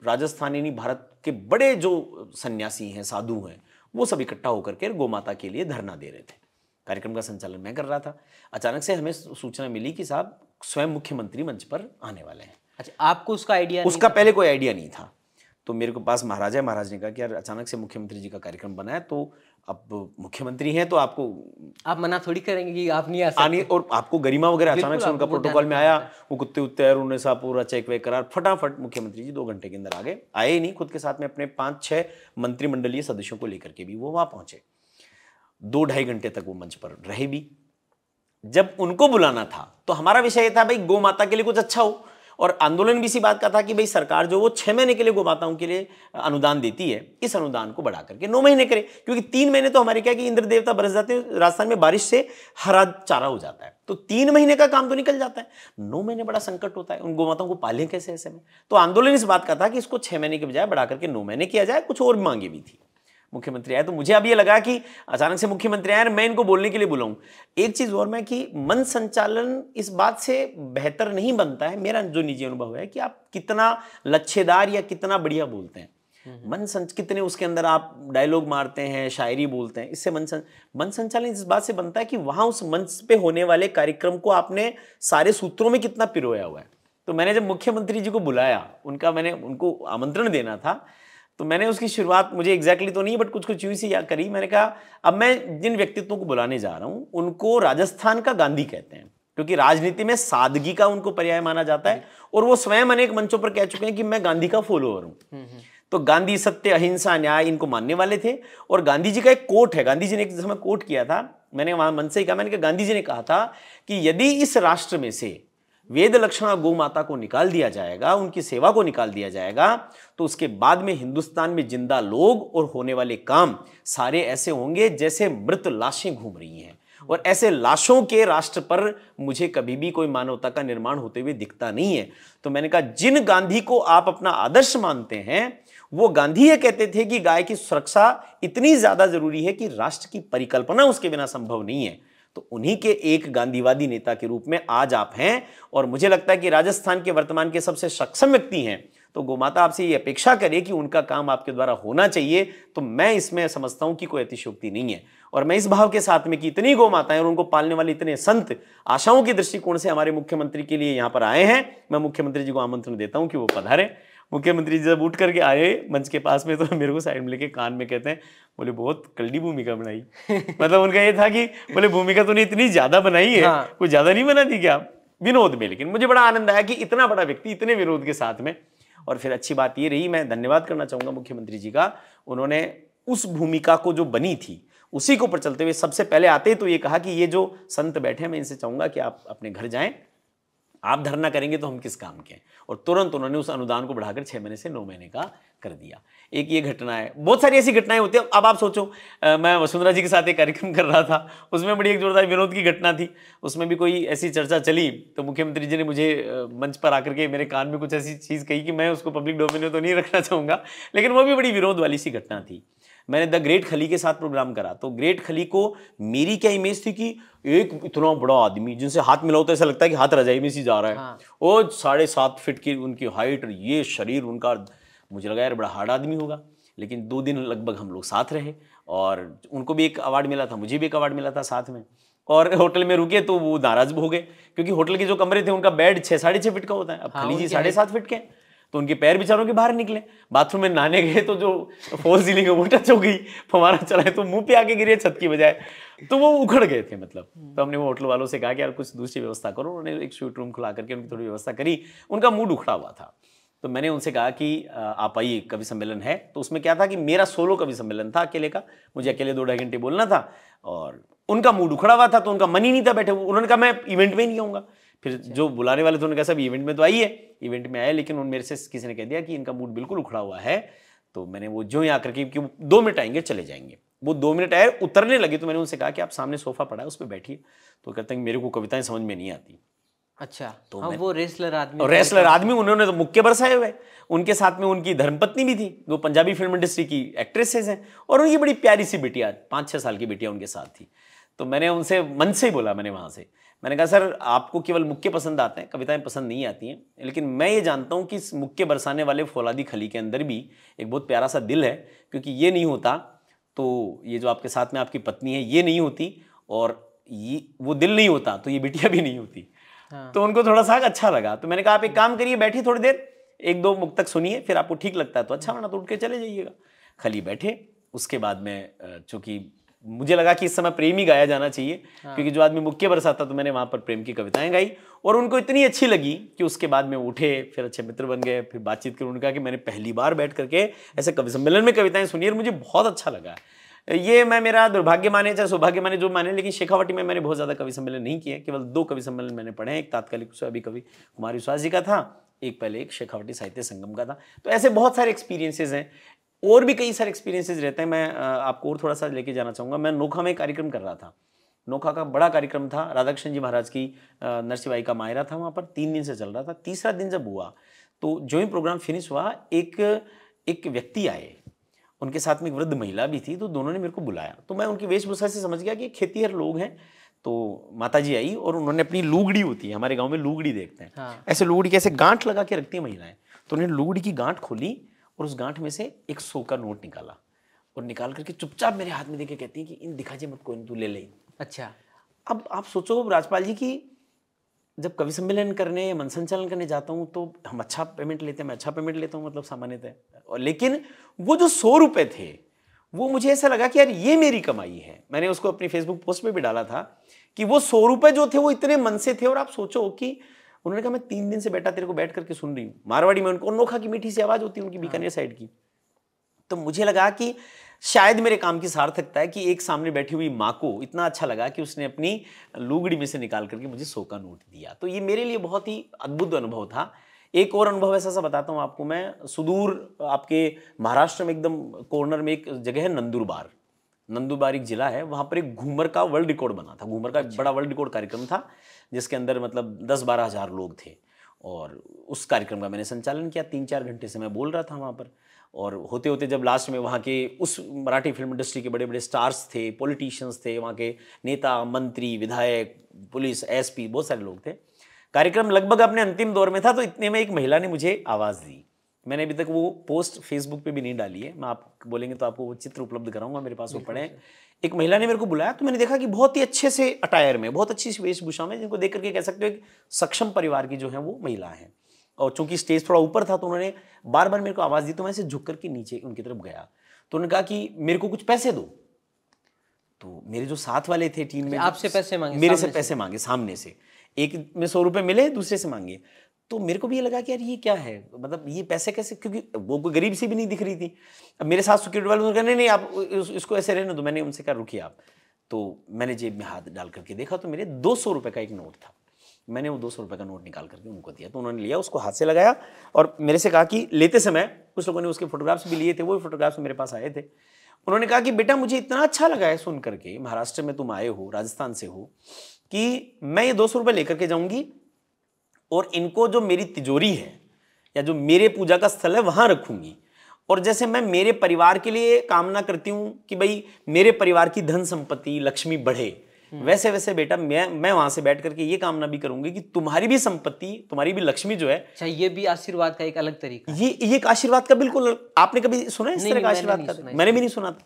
राजस्थान यानी भारत के बड़े जो सन्यासी हैं साधु हैं वो सब इकट्ठा होकर के गोमाता के लिए धरना दे रहे थे कार्यक्रम का संचालन मैं कर रहा था अचानक से हमें सूचना मिली कि साहब स्वयं मुख्यमंत्री मंच पर आने वाले हैं अच्छा आपको उसका आइडिया उसका पहले कोई आइडिया नहीं था तो मेरे को पास महाराजा महाराज ने कहा कि यार अचानक से मुख्यमंत्री जी का कार्यक्रम बनाया तो अब मुख्यमंत्री हैं तो आपको आप मना थोड़ी करेंगे कि आप नहीं आ सकते आने और आपको गरिमा वगैरह अचानक से उनका प्रोटोकॉल में आया वो कुत्ते उत्ते और उन्होंने साहब पूरा चेक वेक करा फटाफट मुख्यमंत्री जी दो घंटे के अंदर आ गए आए ही नहीं खुद के साथ में अपने पाँच छः मंत्रिमंडलीय सदस्यों को लेकर के भी वो वहाँ पहुँचे दो ढाई घंटे तक वो मंच पर रहे भी जब उनको बुलाना था तो हमारा विषय ये था भाई गौ माता के लिए कुछ अच्छा हो और आंदोलन भी इसी बात का था कि भाई सरकार जो वो छः महीने के लिए गोमाताओं के लिए अनुदान देती है इस अनुदान को बढ़ा करके नौ महीने करे क्योंकि तीन महीने तो हमारे क्या कि इंद्र देवता बरस जाते हैं राजस्थान में बारिश से हरा चारा हो जाता है तो तीन महीने का काम तो निकल जाता है नौ महीने बड़ा संकट होता है उन गोमाताओं को पालें कैसे ऐसे में तो आंदोलन इस बात का था कि इसको छः महीने के बजाय बढ़ा करके नौ महीने किया जाए कुछ और मांगे भी थी मुख्यमंत्री आए तो मुझे अब ये लगा कि अचानक से मुख्यमंत्री आए मैं इनको बोलने के लिए बुलाऊं एक चीज़ और मैं कि मन संचालन इस बात से बेहतर नहीं बनता है मेरा जो निजी अनुभव है कि आप कितना लच्छेदार या कितना बढ़िया बोलते हैं हम्म। मन संच कितने उसके अंदर आप डायलॉग मारते हैं शायरी बोलते हैं इससे मन सं मन संचालन इस बात से बनता है कि वहां उस मंच पे होने वाले कार्यक्रम को आपने सारे सूत्रों में कितना पिरोया हुआ है तो मैंने जब मुख्यमंत्री जी को बुलाया उनका मैंने उनको आमंत्रण देना था तो मैंने उसकी शुरुआत मुझे एग्जैक्टली exactly तो नहीं बट कुछ कुछ चीज़ से याद करी मैंने कहा अब मैं जिन व्यक्तित्वों को बुलाने जा रहा हूँ उनको राजस्थान का गांधी कहते हैं क्योंकि राजनीति में सादगी का उनको पर्याय माना जाता है और वो स्वयं अनेक मंचों पर कह चुके हैं कि मैं गांधी का फॉलोअर हूँ हम्म, हम्म। तो गांधी सत्य अहिंसा न्याय इनको मानने वाले थे और गांधी जी का एक कोट है गांधी जी ने एक समय कोट किया था मैंने वहां मन से ही कहा मैंने कहा गांधी जी ने कहा था कि यदि इस राष्ट्र में से वेद लक्षणा गौ माता को निकाल दिया जाएगा उनकी सेवा को निकाल दिया जाएगा तो उसके बाद में हिंदुस्तान में जिंदा लोग और होने वाले काम सारे ऐसे होंगे जैसे मृत लाशें घूम रही हैं और ऐसे लाशों के राष्ट्र पर मुझे कभी भी कोई मानवता का निर्माण होते हुए दिखता नहीं है तो मैंने कहा जिन गांधी को आप अपना आदर्श मानते हैं वो गांधी ये कहते थे कि गाय की सुरक्षा इतनी ज्यादा जरूरी है कि राष्ट्र की परिकल्पना उसके बिना संभव नहीं है तो उन्हीं के एक गांधीवादी नेता के रूप में आज आप हैं और मुझे लगता है कि राजस्थान के वर्तमान के सबसे सक्षम व्यक्ति हैं तो गोमाता आपसे ये अपेक्षा करे कि उनका काम आपके द्वारा होना चाहिए तो मैं इसमें समझता हूं कि कोई अतिशोक्ति नहीं है और मैं इस भाव के साथ में कि इतनी गौ माताएं और उनको पालने वाले इतने संत आशाओं के दृष्टिकोण से हमारे मुख्यमंत्री के लिए यहाँ पर आए हैं मैं मुख्यमंत्री जी को आमंत्रण देता हूँ कि वो पधारे मुख्यमंत्री जी जब उठ करके आए मंच के पास में तो मेरे को साइड में लेके कान में कहते हैं बोले बहुत कलडी भूमिका बनाई मतलब उनका ये था कि बोले भूमिका तूने इतनी ज्यादा बनाई है हाँ। कुछ ज्यादा नहीं बना दी क्या विनोद में लेकिन मुझे बड़ा आनंद आया कि इतना बड़ा व्यक्ति इतने विरोध के साथ में और फिर अच्छी बात ये रही मैं धन्यवाद करना चाहूँगा मुख्यमंत्री जी का उन्होंने उस भूमिका को जो बनी थी उसी के ऊपर चलते हुए सबसे पहले आते ही तो ये कहा कि ये जो संत बैठे हैं मैं इनसे चाहूंगा कि आप अपने घर जाएं आप धरना करेंगे तो हम किस काम के हैं और तुरंत उन्होंने उस अनुदान को बढ़ाकर छः महीने से नौ महीने का कर दिया एक ये घटना है बहुत सारी ऐसी घटनाएं होती हैं अब आप सोचो आ, मैं वसुंधरा जी के साथ एक कार्यक्रम कर रहा था उसमें बड़ी एक जोरदार विरोध की घटना थी उसमें भी कोई ऐसी चर्चा चली तो मुख्यमंत्री जी ने मुझे मंच पर आकर के मेरे कान में कुछ ऐसी चीज़ कही कि मैं उसको पब्लिक डोमेन में तो नहीं रखना चाहूँगा लेकिन वो भी बड़ी विरोध वाली सी घटना थी मैंने द ग्रेट खली के साथ प्रोग्राम करा तो ग्रेट खली को मेरी क्या इमेज थी कि एक इतना बड़ा आदमी जिनसे हाथ मिलाओ तो ऐसा लगता है कि हाथ रजाई में सी जा रहा है हाँ। साढ़े सात फिट की उनकी हाइट और ये शरीर उनका मुझे लगा यार बड़ा हार्ड आदमी होगा लेकिन दो दिन लगभग हम लोग साथ रहे और उनको भी एक अवार्ड मिला था मुझे भी एक अवार्ड मिला था साथ में और होटल में रुके तो वो नाराज हो गए क्योंकि होटल के जो कमरे थे उनका बेड छः साढ़े छः फिट का होता है अब हाँ, खली जी साढ़े सात फिट के हैं तो उनके पैर बेचारों के बाहर निकले बाथरूम में नहाने गए तो जो फोर सीलिंग है वो टच हो गई फमारा चलाए तो मुंह पे आके गिरे छत की बजाय तो वो उखड़ गए थे मतलब तो हमने वो होटल वालों से कहा कि यार कुछ दूसरी व्यवस्था करो उन्होंने एक स्वीट रूम खुला करके उनकी थोड़ी व्यवस्था करी उनका मूड उखड़ा हुआ था तो मैंने उनसे कहा कि आप आइए कवि सम्मेलन है तो उसमें क्या था कि मेरा सोलो कवि सम्मेलन था अकेले का मुझे अकेले दो ढाई घंटे बोलना था और उनका मूड उखड़ा हुआ था तो उनका मन ही नहीं था बैठे उन्होंने कहा मैं इवेंट में नहीं आऊँगा फिर अच्छा। जो बुलाने वाले थे उन्होंने कहा सब इवेंट में तो आई है इवेंट में आए लेकिन उन मेरे से किसी ने कह दिया कि इनका मूड बिल्कुल उखड़ा हुआ है तो मैंने वो जो ही आकर के दो मिनट आएंगे चले जाएंगे वो दो मिनट आए उतरने लगे तो मैंने उनसे कहा कि आप सामने सोफा पड़ा है उस पर बैठिए तो कहते हैं मेरे को कविताएं समझ में नहीं आती अच्छा तो हाँ, वो रेसलर आदमी रेसलर तो- आदमी उन्होंने तो मुक्के बरसाए हुए उनके साथ में उनकी धर्मपत्नी भी थी जो पंजाबी फिल्म इंडस्ट्री की एक्ट्रेसेस हैं और उनकी बड़ी प्यारी सी बिटिया पाँच छः साल की बिटिया उनके साथ थी तो मैंने उनसे मन से ही बोला मैंने वहाँ से मैंने कहा सर आपको केवल मुक्के पसंद आते हैं कविताएं पसंद नहीं आती हैं लेकिन मैं ये जानता हूँ कि इस मुक्के बरसाने वाले फौलादी खली के अंदर भी एक बहुत प्यारा सा दिल है क्योंकि ये नहीं होता तो ये जो आपके साथ में आपकी पत्नी है ये नहीं होती और ये वो दिल नहीं होता तो ये बिटिया भी नहीं होती हाँ। तो उनको थोड़ा सा अच्छा लगा तो मैंने कहा आप एक काम करिए बैठिए थोड़ी देर एक दो मुख तक सुनिए फिर आपको ठीक लगता है तो अच्छा वरना तो उठ के चले जाइएगा खली बैठे उसके बाद में चूँकि मुझे लगा कि इस समय प्रेम ही गाया जाना चाहिए हाँ। क्योंकि जो आदमी मुक्के बरसाता तो मैंने वहाँ पर प्रेम की कविताएं गाई और उनको इतनी अच्छी लगी कि उसके बाद में उठे फिर अच्छे मित्र बन गए फिर बातचीत कर उन्होंने कहा कि मैंने पहली बार बैठ करके ऐसे कवि सम्मेलन में कविताएं सुनी और मुझे बहुत अच्छा लगा ये मैं मेरा दुर्भाग्य माने चाहे सौभाग्य माने जो माने लेकिन शेखावटी में मैंने बहुत ज़्यादा कवि सम्मेलन नहीं किए केवल दो कवि सम्मेलन मैंने पढ़े हैं एक तात्कालिक अभी कवि कुमारी विश्वास जी का था एक पहले एक शेखावटी साहित्य संगम का था तो ऐसे बहुत सारे एक्सपीरियंसेस हैं और भी कई सारे एक्सपीरियंसेस रहते हैं मैं आपको और थोड़ा सा लेके जाना चाहूँगा मैं नोखा में कार्यक्रम कर रहा था नोखा का बड़ा कार्यक्रम था राधाकृष्ण जी महाराज की नरसिवाई का मायरा था वहाँ पर तीन दिन से चल रहा था तीसरा दिन जब हुआ तो जो ही प्रोग्राम फिनिश हुआ एक एक व्यक्ति आए उनके साथ में एक वृद्ध महिला भी थी तो दोनों ने मेरे को बुलाया तो मैं उनकी वेशभूषा से समझ गया कि खेतीहर लोग हैं तो माता जी आई और उन्होंने अपनी लूगड़ी होती है हमारे गांव में लूगड़ी देखते हैं हाँ। ऐसे लूगड़ी कैसे गांठ लगा के रखती है महिलाएं तो उन्होंने लूगड़ी की गांठ खोली और उस गांठ में से एक सौ का नोट निकाला और निकाल करके चुपचाप मेरे हाथ में देखे कहती है कि इन दिखा जे मत कोई तू ले ले अच्छा अब आप सोचो राजपाल जी की जब कवि सम्मेलन करने मन संचालन करने जाता हूँ तो हम अच्छा पेमेंट लेते हैं मैं अच्छा पेमेंट लेता हूँ मतलब सामान्यतः और लेकिन वो जो सौ रुपये थे वो मुझे ऐसा लगा कि यार ये मेरी कमाई है मैंने उसको अपनी फेसबुक पोस्ट पे भी डाला था कि वो सौ रुपये जो थे वो इतने मन से थे और आप सोचो कि उन्होंने कहा मैं तीन दिन से बैठा तेरे को बैठ करके सुन रही हूँ मारवाड़ी में उनको नोखा की मीठी सी आवाज़ होती है उनकी बीकानेर साइड की तो मुझे लगा कि शायद मेरे काम की सार्थकता है कि एक सामने बैठी हुई माँ को इतना अच्छा लगा कि उसने अपनी लूगड़ी में से निकाल करके मुझे सो का नोट दिया तो ये मेरे लिए बहुत ही अद्भुत अनुभव था एक और अनुभव ऐसा सा बताता हूँ आपको मैं सुदूर आपके महाराष्ट्र में एकदम कॉर्नर में एक जगह है नंदुरबार नंदुबारिक जिला है वहाँ पर एक घूमर का वर्ल्ड रिकॉर्ड बना था घूमर का एक अच्छा। बड़ा वर्ल्ड रिकॉर्ड कार्यक्रम था जिसके अंदर मतलब दस बारह हज़ार लोग थे और उस कार्यक्रम का मैंने संचालन किया तीन चार घंटे से मैं बोल रहा था वहाँ पर और होते होते जब लास्ट में वहाँ के उस मराठी फिल्म इंडस्ट्री के बड़े बड़े स्टार्स थे पॉलिटिशियंस थे वहाँ के नेता मंत्री विधायक पुलिस एसपी बहुत सारे लोग थे कार्यक्रम लगभग अपने अंतिम दौर में था तो इतने में एक महिला ने मुझे आवाज़ दी मैंने अभी तक वो पोस्ट फेसबुक पे भी नहीं डाली है मैं आप बोलेंगे तो आपको वो चित्र उपलब्ध कराऊंगा मेरे पास वो पड़े हैं एक महिला ने मेरे को बुलाया तो मैंने देखा कि बहुत ही अच्छे से अटायर में बहुत अच्छी वेशभूषा में जिनको देख करके कह सकते हो एक सक्षम परिवार की जो है वो महिला है और चूंकि स्टेज थोड़ा ऊपर था तो उन्होंने बार बार मेरे को आवाज़ दी तो मैं इसे झुक करके नीचे उनकी तरफ गया तो उन्होंने कहा कि मेरे को कुछ पैसे दो तो मेरे जो साथ वाले थे टीम में आपसे पैसे मांगे मेरे से पैसे मांगे सामने से एक में सौ रुपये मिले दूसरे से मांगे तो मेरे को भी ये लगा कि यार ये क्या है मतलब ये पैसे कैसे क्योंकि वो कोई गरीब सी भी नहीं दिख रही थी अब मेरे साथ सिक्योरिटी वाले उन्होंने नहीं नहीं आप इसको ऐसे रहने तो मैंने उनसे कहा रुकिए आप तो मैंने जेब में हाथ डाल करके देखा तो मेरे दो सौ रुपये का एक नोट था मैंने वो दो सौ रुपये का नोट निकाल करके उनको दिया तो उन्होंने लिया उसको हाथ से लगाया और मेरे से कहा कि लेते समय कुछ लोगों ने उसके फोटोग्राफ्स भी लिए थे वो फोटोग्राफ्स मेरे पास आए थे उन्होंने कहा कि बेटा मुझे इतना अच्छा लगा है सुन करके महाराष्ट्र में तुम आए हो राजस्थान से हो कि मैं ये दो सौ रुपये लेकर के जाऊंगी और इनको जो मेरी तिजोरी है या जो मेरे पूजा का स्थल है वहाँ रखूँगी और जैसे मैं मेरे परिवार के लिए कामना करती हूँ कि भाई मेरे परिवार की धन संपत्ति लक्ष्मी बढ़े हम्म। वैसे वैसे बेटा मैं मैं वहां से बैठ करके ये कामना भी करूंगी कि तुम्हारी भी संपत्ति तुम्हारी भी लक्ष्मी जो है अच्छा ये भी आशीर्वाद का एक अलग तरीका ये ये एक आशीर्वाद का बिल्कुल आपने कभी सुना है इस तरह का आशीर्वाद का मैंने भी नहीं सुना था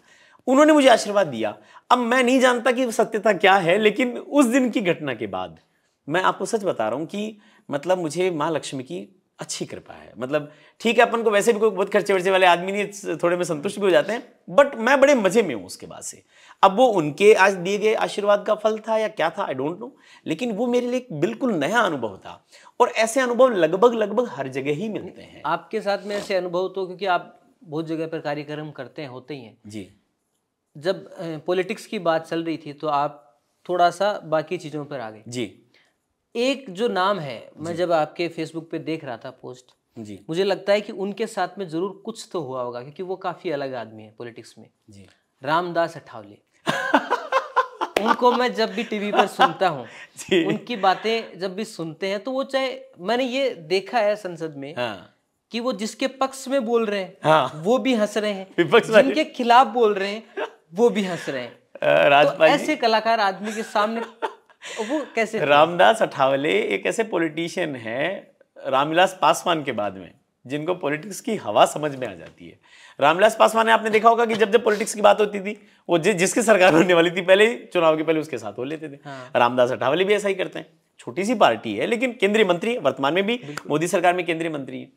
उन्होंने मुझे आशीर्वाद दिया अब मैं नहीं जानता कि सत्यता क्या है लेकिन उस दिन की घटना के बाद मैं आपको सच बता रहा हूँ कि मतलब मुझे माँ लक्ष्मी की अच्छी कृपा है मतलब ठीक है अपन को वैसे भी कोई बहुत खर्चे वर्चे वाले आदमी नहीं थोड़े में संतुष्ट भी हो जाते हैं बट मैं बड़े मजे में हूँ उसके बाद से अब वो उनके आज दिए गए आशीर्वाद का फल था या क्या था आई डोंट नो लेकिन वो मेरे लिए बिल्कुल नया अनुभव था और ऐसे अनुभव लगभग लगभग हर जगह ही मिलते हैं आपके साथ में ऐसे अनुभव तो क्योंकि आप बहुत जगह पर कार्यक्रम करते हैं होते ही हैं जी जब पॉलिटिक्स की बात चल रही थी तो आप थोड़ा सा बाकी चीज़ों पर आ गए जी एक जो नाम है मैं जब आपके फेसबुक पे देख रहा था पोस्ट जी मुझे लगता है कि उनके साथ में जरूर कुछ तो हुआ होगा क्योंकि वो काफी अलग आदमी है पॉलिटिक्स में जी रामदास अठावले उनको मैं जब भी टीवी पर सुनता हूँ उनकी बातें जब भी सुनते हैं तो वो चाहे मैंने ये देखा है संसद में हाँ। कि वो जिसके पक्ष में बोल रहे हैं हाँ। वो भी हंस रहे हैं जिनके खिलाफ बोल रहे हैं वो भी हंस रहे हैं तो ऐसे कलाकार आदमी के सामने वो कैसे रामदास अठावले एक ऐसे पॉलिटिशियन हैं रामविलास पासवान के बाद में जिनको पॉलिटिक्स की हवा समझ में आ जाती है रामविलास पासवान ने आपने देखा होगा कि जब जब पॉलिटिक्स की बात होती थी वो जि, जिसकी सरकार होने वाली थी पहले चुनाव के पहले उसके साथ हो लेते थे हाँ। रामदास अठावले भी ऐसा ही करते हैं छोटी सी पार्टी है लेकिन केंद्रीय मंत्री वर्तमान में भी मोदी सरकार में केंद्रीय मंत्री है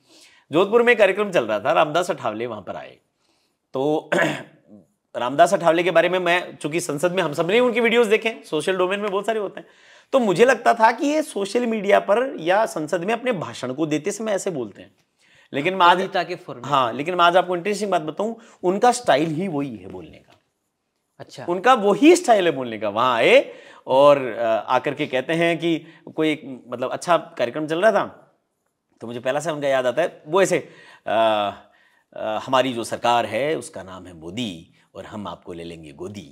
जोधपुर में कार्यक्रम चल रहा था रामदास अठावले वहां पर आए तो रामदास अठावले के बारे में मैं चूंकि संसद में हम सब ने उनकी वीडियोस देखे सोशल डोमेन में बहुत सारे होते हैं तो मुझे लगता था कि ये सोशल मीडिया पर या संसद में अपने भाषण को देते समय ऐसे बोलते हैं लेकिन मैं आज के हाँ लेकिन मैं आज आपको इंटरेस्टिंग बात बताऊं उनका स्टाइल ही वही है बोलने का अच्छा उनका वही स्टाइल है बोलने का वहां आए और आकर के कहते हैं कि कोई एक मतलब अच्छा कार्यक्रम चल रहा था तो मुझे पहला से उनका याद आता है वो ऐसे आ, आ, हमारी जो सरकार है उसका नाम है मोदी और हम आपको ले लेंगे गोदी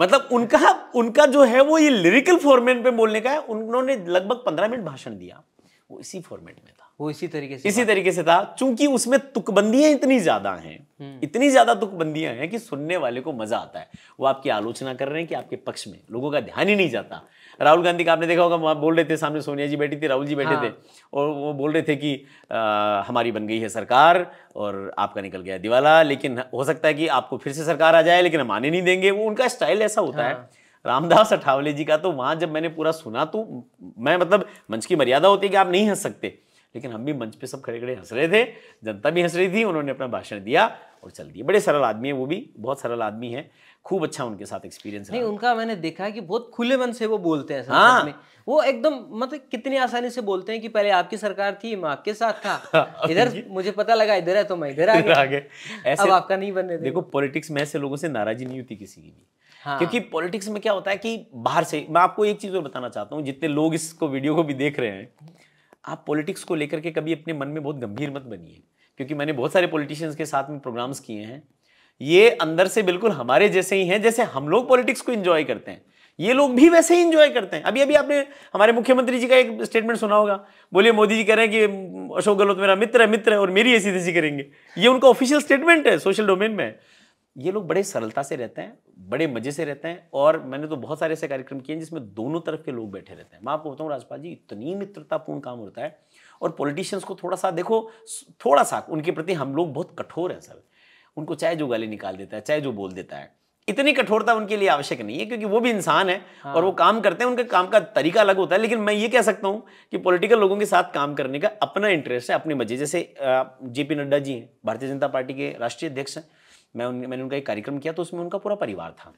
मतलब उनका उनका जो है वो ये लिरिकल फॉर्मेट में बोलने का है उन्होंने लगभग पंद्रह मिनट भाषण दिया वो इसी फॉर्मेट में था वो इसी तरीके से इसी तरीके से था क्योंकि उसमें तुकबंदियां इतनी ज्यादा हैं हम्म। इतनी ज्यादा तुकबंदियां हैं कि सुनने वाले को मजा आता है वो आपकी आलोचना कर रहे हैं कि आपके पक्ष में लोगों का ध्यान ही नहीं जाता राहुल गांधी का आपने देखा होगा वहाँ बोल रहे थे सामने सोनिया जी बैठी थी राहुल जी बैठे हाँ। थे और वो बोल रहे थे कि आ, हमारी बन गई है सरकार और आपका निकल गया दिवाला लेकिन हो सकता है कि आपको फिर से सरकार आ जाए लेकिन हम आने नहीं देंगे वो उनका स्टाइल ऐसा होता है हाँ। रामदास अठावले जी का तो वहाँ जब मैंने पूरा सुना तो मैं मतलब मंच की मर्यादा होती है कि आप नहीं हंस सकते लेकिन हम भी मंच पे सब खड़े खड़े हंस रहे थे जनता भी हंस रही थी उन्होंने अपना भाषण दिया और चल दिया बड़े सरल आदमी है वो भी बहुत सरल आदमी है खूब अच्छा उनके साथ एक्सपीरियंस नहीं उनका मैंने देखा है कि बहुत खुले मन से वो बोलते हैं हाँ में। वो एकदम मतलब कितनी आसानी से बोलते हैं कि पहले आपकी सरकार थी मैं आपके साथ था हाँ, इधर मुझे पता लगा इधर है तो मैं इधर आ गया अब आपका नहीं बनने देखो पॉलिटिक्स में ऐसे लोगों से नाराजी नहीं होती किसी की भी हाँ। क्योंकि पॉलिटिक्स में क्या होता है कि बाहर से मैं आपको एक चीज़ और बताना चाहता हूँ जितने लोग इसको वीडियो को भी देख रहे हैं आप पॉलिटिक्स को लेकर के कभी अपने मन में बहुत गंभीर मत बनिए क्योंकि मैंने बहुत सारे पॉलिटिशियंस के साथ में प्रोग्राम्स किए हैं ये अंदर से बिल्कुल हमारे जैसे ही हैं जैसे हम लोग पॉलिटिक्स को इंजॉय करते हैं ये लोग भी वैसे ही इंजॉय करते हैं अभी अभी आपने हमारे मुख्यमंत्री जी का एक स्टेटमेंट सुना होगा बोलिए मोदी जी कह रहे हैं कि अशोक गहलोत मेरा मित्र है मित्र है और मेरी ऐसी तैसी करेंगे ये उनका ऑफिशियल स्टेटमेंट है सोशल डोमेन में ये लोग बड़े सरलता से रहते हैं बड़े मजे से रहते हैं और मैंने तो बहुत सारे ऐसे कार्यक्रम किए हैं जिसमें दोनों तरफ के लोग बैठे रहते हैं मैं आपको बताऊँ राजपाल जी इतनी मित्रतापूर्ण काम होता है और पॉलिटिशियंस को थोड़ा सा देखो थोड़ा सा उनके प्रति हम लोग बहुत कठोर हैं सर उनको चाहे जो गाली निकाल देता है चाहे जो बोल देता है इतनी कठोरता उनके लिए आवश्यक नहीं है क्योंकि वो भी इंसान है हाँ। और वो काम करते हैं उनके काम का तरीका अलग होता है लेकिन मैं ये कह सकता हूं कि पॉलिटिकल लोगों के साथ काम करने का अपना इंटरेस्ट है अपनी मर्जी जैसे जेपी नड्डा जी हैं भारतीय जनता पार्टी के राष्ट्रीय अध्यक्ष हैं मैं उन मैंने उनका एक कार्यक्रम किया तो उसमें उनका पूरा परिवार था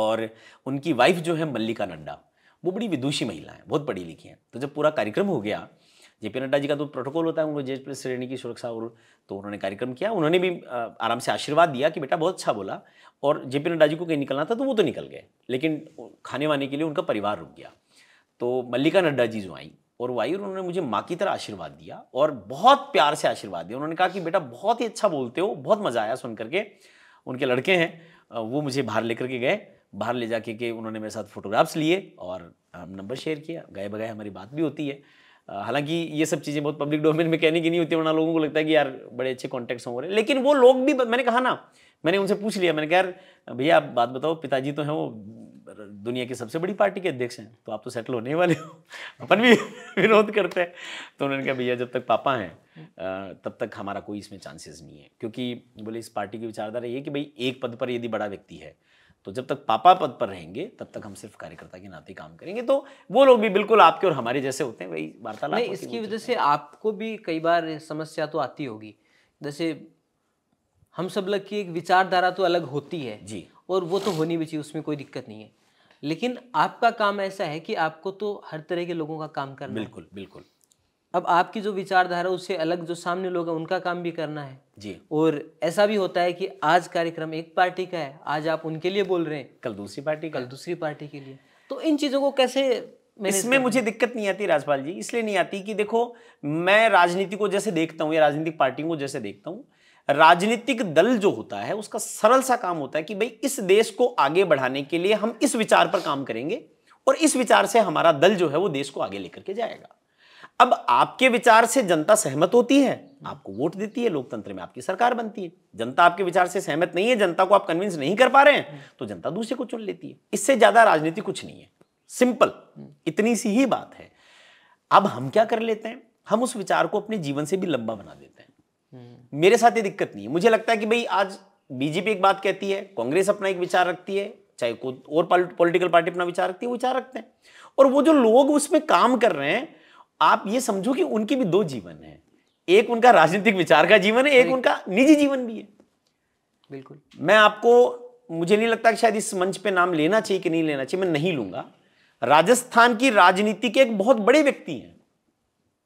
और उनकी वाइफ जो है मल्लिका नड्डा वो बड़ी विदुषी महिला है बहुत पढ़ी लिखी हैं तो जब पूरा कार्यक्रम हो गया जेपी नड्डा जी का तो प्रोटोकॉल होता है उनको जेट श्रेणी की सुरक्षा और तो उन्होंने कार्यक्रम किया उन्होंने भी आराम से आशीर्वाद दिया कि बेटा बहुत अच्छा बोला और जेपी नड्डा जी को कहीं निकलना था तो वो तो निकल गए लेकिन खाने वाने के लिए उनका परिवार रुक गया तो मल्लिका नड्डा जी जो आई और वो आई उन्होंने मुझे माँ की तरह आशीर्वाद दिया और बहुत प्यार से आशीर्वाद दिया उन्होंने कहा कि बेटा बहुत ही अच्छा बोलते हो बहुत मज़ा आया सुन करके उनके लड़के हैं वो मुझे बाहर लेकर के गए बाहर ले जाके के उन्होंने मेरे साथ फ़ोटोग्राफ्स लिए और नंबर शेयर किया गए बगाए हमारी बात भी होती है हालांकि ये सब चीज़ें बहुत पब्लिक डोमेन में कहने की नहीं होती वरना लोगों को लगता है कि यार बड़े अच्छे कॉन्टैक्ट्स हो रहे लेकिन वो लोग भी मैंने कहा हाँ ना मैंने उनसे पूछ लिया मैंने कहा यार भैया आप बात बताओ पिताजी तो हैं वो दुनिया की सबसे बड़ी पार्टी के अध्यक्ष हैं तो आप तो सेटल होने वाले हो अपन भी विरोध करते हैं तो उन्होंने कहा भैया जब तक पापा हैं तब तक हमारा कोई इसमें चांसेस नहीं है क्योंकि बोले इस पार्टी की विचारधारा ये कि भाई एक पद पर यदि बड़ा व्यक्ति है तो जब तक पापा पद पर रहेंगे तब तक हम सिर्फ कार्यकर्ता के नाते काम करेंगे तो वो लोग भी बिल्कुल आपके और हमारे जैसे होते हैं वही वार्तालाप नहीं इसकी वजह से आपको भी कई बार समस्या तो आती होगी जैसे हम सब लोग की एक विचारधारा तो अलग होती है जी और वो तो होनी भी चाहिए उसमें कोई दिक्कत नहीं है लेकिन आपका काम ऐसा है कि आपको तो हर तरह के लोगों का काम करना बिल्कुल बिल्कुल अब आपकी जो विचारधारा उससे अलग जो सामने लोग हैं उनका काम भी करना है जी और ऐसा भी होता है कि आज कार्यक्रम एक पार्टी का है आज आप उनके लिए बोल रहे हैं कल दूसरी पार्टी कल दूसरी पार्टी के लिए तो इन चीज़ों को कैसे इसमें मुझे दिक्कत नहीं आती राजपाल जी इसलिए नहीं आती कि देखो मैं राजनीति को जैसे देखता हूँ या राजनीतिक पार्टियों को जैसे देखता हूँ राजनीतिक दल जो होता है उसका सरल सा काम होता है कि भाई इस देश को आगे बढ़ाने के लिए हम इस विचार पर काम करेंगे और इस विचार से हमारा दल जो है वो देश को आगे लेकर के जाएगा अब आपके विचार से जनता सहमत होती है आपको वोट देती है लोकतंत्र में आपकी सरकार बनती है जनता आपके विचार से सहमत नहीं है जनता को आप कन्विंस नहीं कर पा रहे हैं तो जनता दूसरे को चुन लेती है इससे ज्यादा राजनीति कुछ नहीं है सिंपल इतनी सी ही बात है अब हम क्या कर लेते हैं हम उस विचार को अपने जीवन से भी लंबा बना देते हैं मेरे साथ ये दिक्कत नहीं है मुझे लगता है कि भाई आज बीजेपी एक बात कहती है कांग्रेस अपना एक विचार रखती है चाहे कोई और पॉलिटिकल पार्टी अपना विचार रखती है विचार रखते हैं और वो जो लोग उसमें काम कर रहे हैं आप ये समझो कि उनके भी दो जीवन है एक उनका राजनीतिक विचार का जीवन है एक उनका निजी जीवन भी है बिल्कुल मैं आपको मुझे नहीं लगता कि शायद इस मंच पे नाम लेना चाहिए कि नहीं लेना चाहिए मैं नहीं लूंगा राजस्थान की राजनीति के एक बहुत बड़े व्यक्ति हैं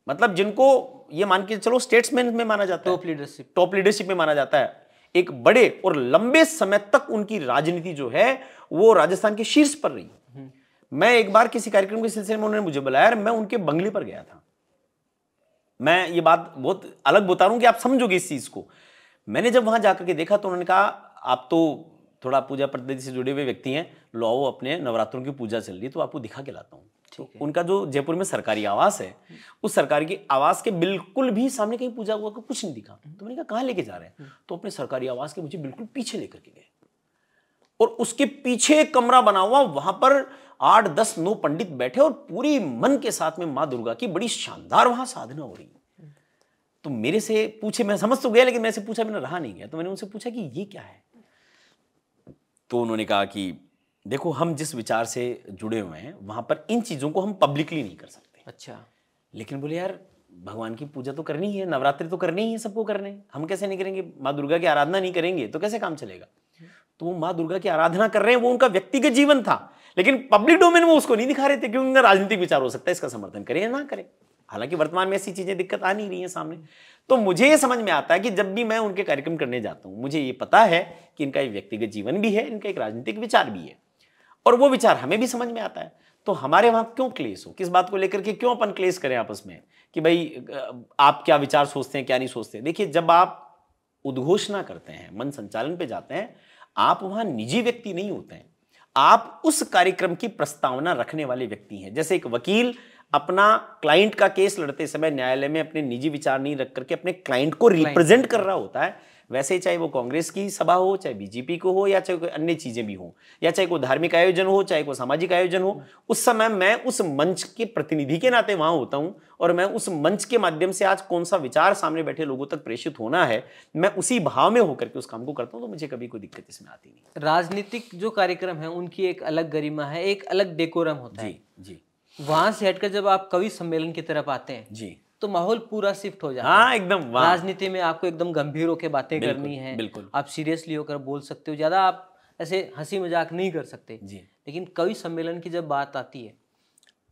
मतलब जिनको ये मान के चलो स्टेट्समैन में माना जाता है टॉप लीडरशिप टॉप लीडरशिप में माना जाता है एक बड़े और लंबे समय तक उनकी राजनीति जो है वो राजस्थान के शीर्ष पर रही हम्म। मैं एक बार किसी कार्यक्रम के सिलसिले में उन्होंने मुझे बुलाया मैं उनके बंगले पर गया था मैं ये बात बहुत अलग बता रहा हूं कि आप समझोगे इस चीज़ को मैंने जब वहां जाकर के देखा तो उन्होंने कहा आप तो थोड़ा पूजा पद्धति से जुड़े हुए व्यक्ति हैं लाओ अपने नवरात्रों की पूजा चल रही तो आपको दिखा के लाता हूँ तो उनका जो जयपुर में सरकारी आवास है उस सरकारी की आवास के बिल्कुल भी सामने कहीं पूजा हुआ का कुछ नहीं दिखा हम्म। तो मैंने कहा कहाँ लेके जा रहे हैं हम्म। तो अपने सरकारी आवास के मुझे बिल्कुल पीछे लेकर के गए और उसके पीछे कमरा बना हुआ वहां पर आठ दस नौ पंडित बैठे और पूरे मन के साथ में माँ दुर्गा की बड़ी शानदार वहां साधना हो रही तो मेरे से पूछे मैं समझ तो गया लेकिन मैं से पूछा मैंने रहा नहीं गया तो मैंने उनसे पूछा कि ये क्या है तो उन्होंने कहा कि देखो हम जिस विचार से जुड़े हुए हैं वहां पर इन चीज़ों को हम पब्लिकली नहीं कर सकते अच्छा लेकिन बोले यार भगवान की पूजा तो करनी है नवरात्रि तो करनी ही है सबको करने हम कैसे नहीं करेंगे माँ दुर्गा की आराधना नहीं करेंगे तो कैसे काम चलेगा तो वो माँ दुर्गा की आराधना कर रहे हैं वो उनका व्यक्तिगत जीवन था लेकिन पब्लिक डोमेन में उसको नहीं दिखा रहे थे क्योंकि राजनीतिक विचार हो सकता है इसका समर्थन करें या ना करें हालांकि वर्तमान में ऐसी चीजें दिक्कत आ नहीं रही है सामने तो मुझे ये समझ में आता है कि जब भी मैं उनके कार्यक्रम करने जाता हूं मुझे ये पता है कि इनका एक व्यक्तिगत जीवन भी है इनका एक राजनीतिक विचार भी है और वो विचार हमें भी समझ में आता है तो हमारे वहां क्यों क्लेश हो किस बात को लेकर के क्यों अपन क्लेश करें आपस में कि भाई आप क्या विचार सोचते हैं क्या नहीं सोचते देखिए जब आप उद्घोषणा करते हैं मन संचालन पे जाते हैं आप वहां निजी व्यक्ति नहीं होते हैं आप उस कार्यक्रम की प्रस्तावना रखने वाले व्यक्ति हैं जैसे एक वकील अपना क्लाइंट का केस लड़ते समय न्यायालय में अपने निजी विचार नहीं रख करके अपने क्लाइंट को रिप्रेजेंट कर रहा होता है वैसे ही चाहे वो कांग्रेस की सभा हो चाहे बीजेपी को हो या चाहे कोई अन्य चीज़ें भी हो या चाहे कोई धार्मिक आयोजन हो चाहे कोई सामाजिक आयोजन हो उस समय मैं उस मंच के प्रतिनिधि के नाते वहाँ होता हूँ और मैं उस मंच के माध्यम से आज कौन सा विचार सामने बैठे लोगों तक प्रेषित होना है मैं उसी भाव में होकर के उस काम को करता हूँ तो मुझे कभी कोई दिक्कत इसमें आती नहीं राजनीतिक जो कार्यक्रम है उनकी एक अलग गरिमा है एक अलग डेकोरम होता है जी जी वहाँ से हटकर जब आप कवि सम्मेलन की तरफ आते हैं जी तो माहौल पूरा शिफ्ट हो जाता है हाँ, एकदम राजनीति में आपको एकदम गंभीर होकर बातें करनी है बिल्कुल आप सीरियसली होकर बोल सकते हो ज्यादा आप ऐसे हंसी मजाक नहीं कर सकते जी लेकिन कवि सम्मेलन की जब बात आती है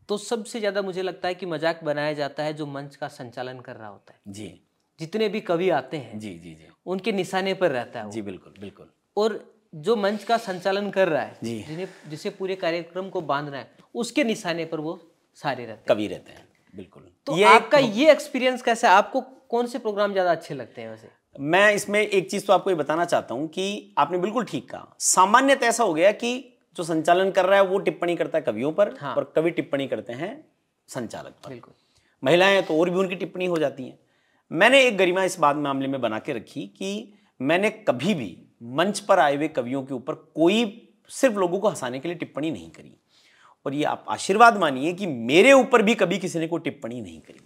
तो सबसे ज्यादा मुझे लगता है कि मजाक बनाया जाता है जो मंच का संचालन कर रहा होता है जी जितने भी कवि आते हैं जी जी जी उनके निशाने पर रहता है जी बिल्कुल बिल्कुल और जो मंच का संचालन कर रहा है जिन्हें जिसे पूरे कार्यक्रम को बांध रहा है उसके निशाने पर वो सारे रहते कवि रहते हैं बिल्कुल तो ये आपका ये एक्सपीरियंस कैसा है आपको कौन से प्रोग्राम ज़्यादा अच्छे लगते हैं वैसे मैं इसमें एक चीज़ तो आपको ये बताना चाहता हूँ कि आपने बिल्कुल ठीक कहा सामान्यतः ऐसा हो गया कि जो संचालन कर रहा है वो टिप्पणी करता है कवियों पर हाँ। और कवि टिप्पणी करते हैं संचालक पर बिल्कुल महिलाएं तो और भी उनकी टिप्पणी हो जाती हैं मैंने एक गरिमा इस बात मामले में बना के रखी कि मैंने कभी भी मंच पर आए हुए कवियों के ऊपर कोई सिर्फ लोगों को हंसाने के लिए टिप्पणी नहीं करी और ये आप आशीर्वाद मानिए कि मेरे ऊपर भी कभी किसी ने कोई टिप्पणी नहीं करी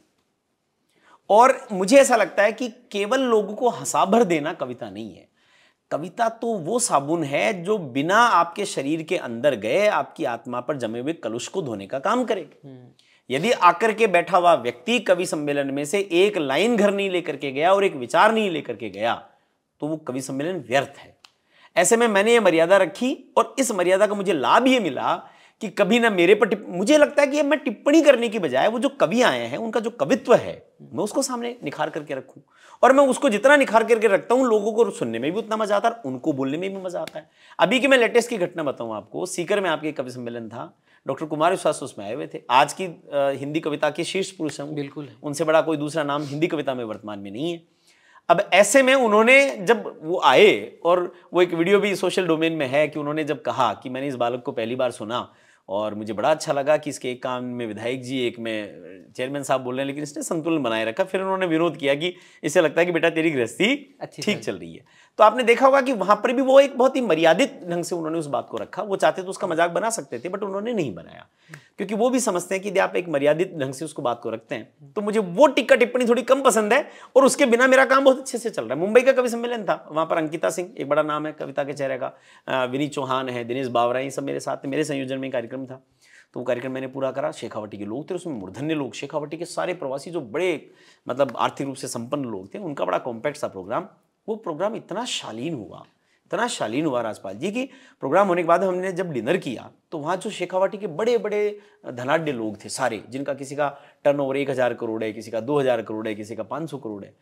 और मुझे ऐसा लगता है कि केवल लोगों को हंसा भर देना कविता नहीं है कविता तो वो साबुन है जो बिना आपके शरीर के अंदर गए आपकी आत्मा पर जमे हुए कलुष को धोने का काम करे हम्म। यदि आकर के बैठा हुआ व्यक्ति कवि सम्मेलन में से एक लाइन घर नहीं लेकर के गया और एक विचार नहीं लेकर के गया तो वो कवि सम्मेलन व्यर्थ है ऐसे में मैंने ये मर्यादा रखी और इस मर्यादा का मुझे लाभ ये मिला कि कभी ना मेरे पर मुझे लगता है कि मैं टिप्पणी करने की बजाय वो जो कवि आए हैं उनका जो कवित्व है मैं उसको सामने निखार करके रखूं और मैं उसको जितना निखार करके रखता हूं लोगों को सुनने में भी उतना मजा आता है उनको बोलने में भी मजा आता है अभी की मैं लेटेस्ट की घटना बताऊँ आपको सीकर में आपके कवि सम्मेलन था डॉक्टर कुमार विश्वास उसमें आए हुए थे आज की हिंदी कविता के शीर्ष पुरुष हैं बिल्कुल उनसे बड़ा कोई दूसरा नाम हिंदी कविता में वर्तमान में नहीं है अब ऐसे में उन्होंने जब वो आए और वो एक वीडियो भी सोशल डोमेन में है कि उन्होंने जब कहा कि मैंने इस बालक को पहली बार सुना और मुझे बड़ा अच्छा लगा कि इसके एक काम में विधायक जी एक में चेयरमैन साहब बोल रहे हैं लेकिन इसने संतुलन बनाए रखा फिर उन्होंने विरोध किया कि इसे लगता है कि बेटा तेरी गृहस्थी ठीक चल रही है तो आपने देखा होगा कि वहां पर भी वो एक बहुत ही मर्यादित ढंग से उन्होंने उस बात को रखा वो चाहते तो उसका मजाक बना सकते थे बट उन्होंने नहीं बनाया क्योंकि वो भी समझते हैं कि यदि आप एक मर्यादित ढंग से उसको बात को रखते हैं तो मुझे वो टिक्का टिप्पणी थोड़ी कम पसंद है और उसके बिना मेरा काम बहुत अच्छे से चल रहा है मुंबई का कवि सम्मेलन था वहां पर अंकिता सिंह एक बड़ा नाम है कविता के चेहरे का विनी चौहान है दिनेश बावरा ये सब मेरे साथ मेरे संयोजन में कार्यक्रम कार्यक्रम था तो वो कार्यक्रम मैंने पूरा करा शेखावटी के लोग थे उसमें मूर्धन्य लोग शेखावटी के सारे प्रवासी जो बड़े मतलब आर्थिक रूप से संपन्न लोग थे उनका बड़ा कॉम्पैक्ट सा प्रोग्राम वो प्रोग्राम इतना शालीन हुआ इतना शालीन हुआ राजपाल जी कि प्रोग्राम होने के बाद हमने जब डिनर किया तो वहाँ जो शेखावाटी के बड़े बड़े धनाढ़ लोग थे सारे जिनका किसी का टर्न ओवर एक हज़ार करोड़ है किसी का दो हज़ार करोड़ है किसी का पाँच सौ करोड़ है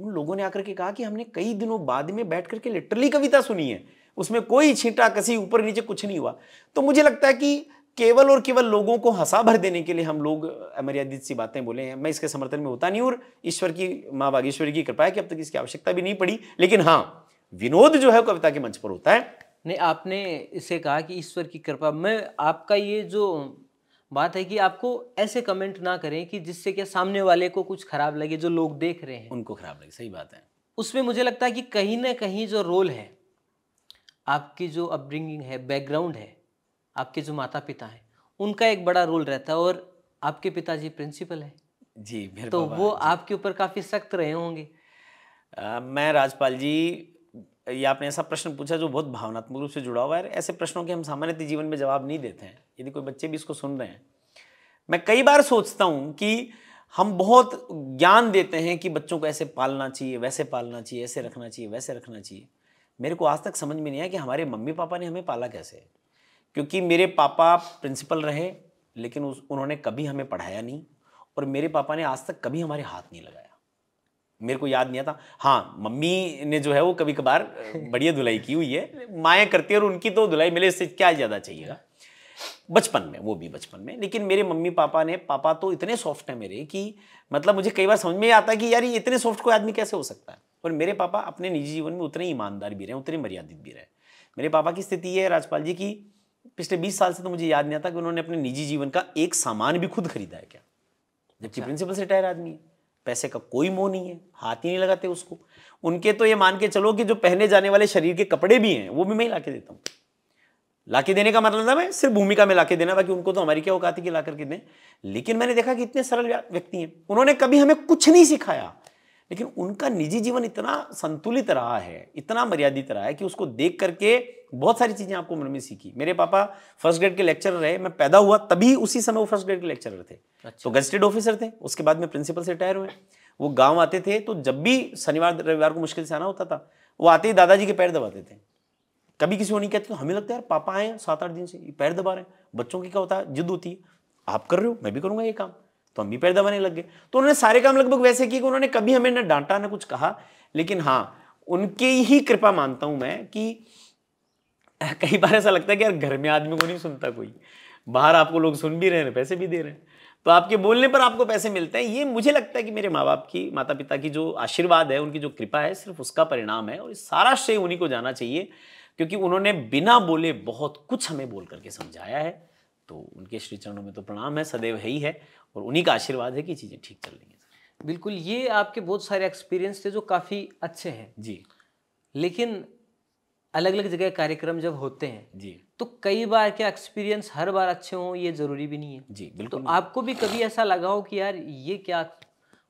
उन लोगों ने आकर के कहा कि हमने कई दिनों बाद में बैठ करके लिटरली कविता सुनी है उसमें कोई छींटा कसी ऊपर नीचे कुछ नहीं हुआ तो मुझे लगता है कि केवल और केवल लोगों को हंसा भर देने के लिए हम लोग अमर्यादित सी बातें बोले हैं मैं इसके समर्थन में होता नहीं और ईश्वर की माँ बागेश्वरी की कृपा है कि अब तक इसकी आवश्यकता भी नहीं पड़ी लेकिन हाँ विनोद जो है कविता के मंच पर होता है नहीं आपने इसे कहा कि ईश्वर की कृपा मैं आपका ये जो बात है कि आपको ऐसे कमेंट ना करें कि जिससे क्या सामने वाले को कुछ खराब लगे जो लोग देख रहे हैं उनको खराब लगे सही बात है उसमें मुझे लगता है कि कहीं ना कहीं जो रोल है आपकी जो अपब्रिंगिंग है बैकग्राउंड है आपके जो माता पिता हैं उनका एक बड़ा रोल रहता है और आपके पिताजी प्रिंसिपल हैं जी मेरे तो वो आपके ऊपर काफ़ी सख्त रहे होंगे मैं राजपाल जी ये आपने ऐसा प्रश्न पूछा जो बहुत भावनात्मक रूप से जुड़ा हुआ है ऐसे प्रश्नों के हम सामान्यतः जीवन में जवाब नहीं देते हैं यदि कोई बच्चे भी इसको सुन रहे हैं मैं कई बार सोचता हूँ कि हम बहुत ज्ञान देते हैं कि बच्चों को ऐसे पालना चाहिए वैसे पालना चाहिए ऐसे रखना चाहिए वैसे रखना चाहिए मेरे को आज तक समझ में नहीं आया कि हमारे मम्मी पापा ने हमें पाला कैसे क्योंकि मेरे पापा प्रिंसिपल रहे लेकिन उस उन्होंने कभी हमें पढ़ाया नहीं और मेरे पापा ने आज तक कभी हमारे हाथ नहीं लगाया मेरे को याद नहीं आता हाँ मम्मी ने जो है वो कभी कभार बढ़िया धुलाई की हुई है माएँ करती है और उनकी तो धुलाई मिले इससे क्या ज़्यादा चाहिएगा बचपन में वो भी बचपन में लेकिन मेरे मम्मी पापा ने पापा तो इतने सॉफ्ट हैं मेरे कि मतलब मुझे कई बार समझ में आता है कि यार ये इतने सॉफ्ट कोई आदमी कैसे हो सकता है और मेरे पापा अपने निजी जीवन में उतने ईमानदार भी रहे उतने मर्यादित भी रहे मेरे पापा की स्थिति है राजपाल जी की पिछले 20 साल से तो मुझे याद नहीं आता कि उन्होंने अपने निजी जीवन का एक सामान भी खुद खरीदा है क्या जबकि अच्छा। प्रिंसिपल से रिटायर आदमी है पैसे का कोई मोह नहीं है हाथ ही नहीं लगाते उसको उनके तो ये मान के चलो कि जो पहने जाने वाले शरीर के कपड़े भी हैं वो भी मैं ला के देता हूँ ला के देने का मतलब मैं सिर्फ भूमिका में ला के देना बाकी उनको तो हमारी क्या औकात है कि ला करके दें लेकिन मैंने देखा कि इतने सरल व्यक्ति हैं उन्होंने कभी हमें कुछ नहीं सिखाया लेकिन उनका निजी जीवन इतना संतुलित रहा है इतना मर्यादित रहा है कि उसको देख करके बहुत सारी चीज़ें आपको मन में सीखी मेरे पापा फर्स्ट ग्रेड के लेक्चरर रहे मैं पैदा हुआ तभी उसी समय वो फर्स्ट ग्रेड के लेक्चरर थे अच्छा। तो गजटेड ऑफिसर थे उसके बाद में प्रिंसिपल से रिटायर हुए वो गाँव आते थे तो जब भी शनिवार रविवार को मुश्किल से आना होता था वो आते ही दादाजी के पैर दबाते थे कभी किसी को नहीं कहते तो हमें लगता है यार पापा आए सात आठ दिन से पैर दबा रहे हैं बच्चों की क्या होता है जिद होती है आप कर रहे हो मैं भी करूँगा ये काम तो हम भी पैर दबाने लग गए तो उन्होंने सारे काम लगभग वैसे किए कि उन्होंने कभी हमें ना डांटा ना कुछ कहा लेकिन हाँ उनके ही कृपा मानता हूं मैं कि कई बार ऐसा लगता है कि यार घर में आदमी को नहीं सुनता कोई बाहर आपको लोग सुन भी रहे हैं पैसे भी दे रहे हैं तो आपके बोलने पर आपको पैसे मिलते हैं ये मुझे लगता है कि मेरे माँ बाप की माता पिता की जो आशीर्वाद है उनकी जो कृपा है सिर्फ उसका परिणाम है और सारा श्रेय उन्हीं को जाना चाहिए क्योंकि उन्होंने बिना बोले बहुत कुछ हमें बोल करके समझाया है तो उनके श्री चरणों में तो प्रणाम है सदैव है ही है और उन्हीं का आशीर्वाद है कि चीज़ें ठीक चल रही हैं बिल्कुल ये आपके बहुत सारे एक्सपीरियंस थे जो काफ़ी अच्छे हैं जी लेकिन अलग अलग जगह कार्यक्रम जब होते हैं जी तो कई बार क्या एक्सपीरियंस हर बार अच्छे हों ये ज़रूरी भी नहीं है जी बिल्कुल तो आपको भी कभी ऐसा लगा हो कि यार ये क्या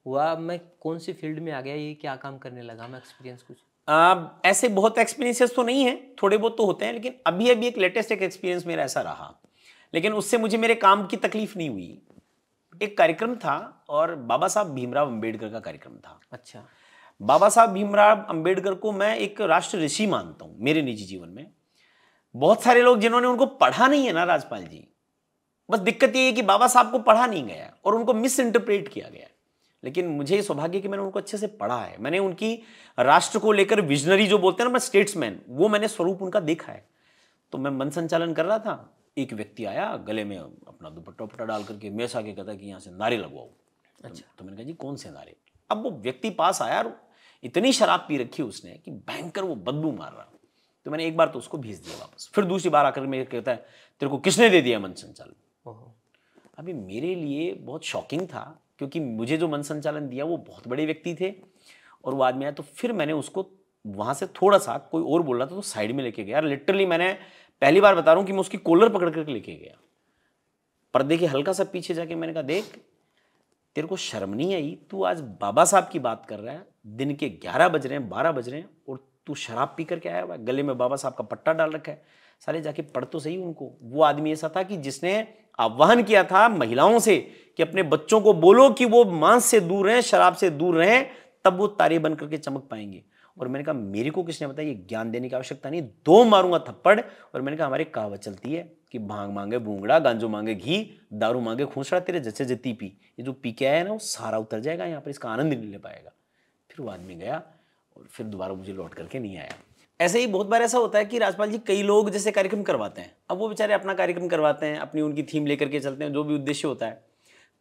हुआ मैं कौन सी फील्ड में आ गया ये क्या काम करने लगा मैं एक्सपीरियंस कुछ आ, ऐसे बहुत एक्सपीरियंसेस तो नहीं है थोड़े बहुत तो होते हैं लेकिन अभी अभी एक लेटेस्ट एक एक्सपीरियंस मेरा ऐसा रहा लेकिन उससे मुझे मेरे काम की तकलीफ नहीं हुई एक कार्यक्रम था और बाबा साहब भीमराव अंबेडकर का कार्यक्रम था अच्छा बाबा साहब भीमराव अंबेडकर को मैं एक राष्ट्र ऋषि मानता हूँ मेरे निजी जीवन में बहुत सारे लोग जिन्होंने उनको पढ़ा नहीं है ना राजपाल जी बस दिक्कत ये है कि बाबा साहब को पढ़ा नहीं गया और उनको मिस इंटरप्रेट किया गया लेकिन मुझे ये सौभाग्य कि मैंने उनको अच्छे से पढ़ा है मैंने उनकी राष्ट्र को लेकर विजनरी जो बोलते हैं ना मैं स्टेट्समैन वो मैंने स्वरूप उनका देखा है तो मैं मन संचालन कर रहा था एक व्यक्ति आया गले में अपना दुपट्टा उपट्टा डाल करके मेस आके कहता कि यहाँ से नारे लगवाओ तो अच्छा तो मैंने कहा जी कौन से नारे अब वो व्यक्ति पास आया और इतनी शराब पी रखी उसने कि भयंकर वो बदबू मार रहा तो मैंने एक बार तो उसको भेज दिया वापस फिर दूसरी बार आकर मेरे कहता है तेरे को किसने दे दिया मन संचालन अभी मेरे लिए बहुत शॉकिंग था क्योंकि मुझे जो मन संचालन दिया वो बहुत बड़े व्यक्ति थे और वो आदमी आया तो फिर मैंने उसको वहाँ से थोड़ा सा कोई और बोल रहा था तो साइड में लेके गया लिटरली मैंने पहली बार बता रहा हूं कि मैं उसकी कोलर पकड़ करके लेके गया पर्दे के हल्का सा पीछे जाके मैंने कहा देख तेरे को शर्म नहीं आई तू आज बाबा साहब की बात कर रहा है दिन के ग्यारह बज रहे हैं बारह बज रहे हैं और तू शराब पी करके आया हुआ गले में बाबा साहब का पट्टा डाल रखा है सारे जाके पढ़ तो सही उनको वो आदमी ऐसा था कि जिसने आह्वान किया था महिलाओं से कि अपने बच्चों को बोलो कि वो मांस से दूर रहें शराब से दूर रहें तब वो तारे बन करके चमक पाएंगे और मैंने कहा मेरे को किसने बताया ये ज्ञान देने की आवश्यकता नहीं दो मारूंगा थप्पड़ और मैंने कहा हमारी कहावत चलती है कि भांग मांगे भूंगड़ा गांजो मांगे घी दारू मांगे खूसड़ा तेरे जैसे जती पी ये जो पी के आया ना वो सारा उतर जाएगा यहाँ पर इसका आनंद नहीं ले पाएगा फिर वो आदमी गया और फिर दोबारा मुझे लौट करके नहीं आया ऐसे ही बहुत बार ऐसा होता है कि राजपाल जी कई लोग जैसे कार्यक्रम करवाते हैं अब वो बेचारे अपना कार्यक्रम करवाते हैं अपनी उनकी थीम लेकर के चलते हैं जो भी उद्देश्य होता है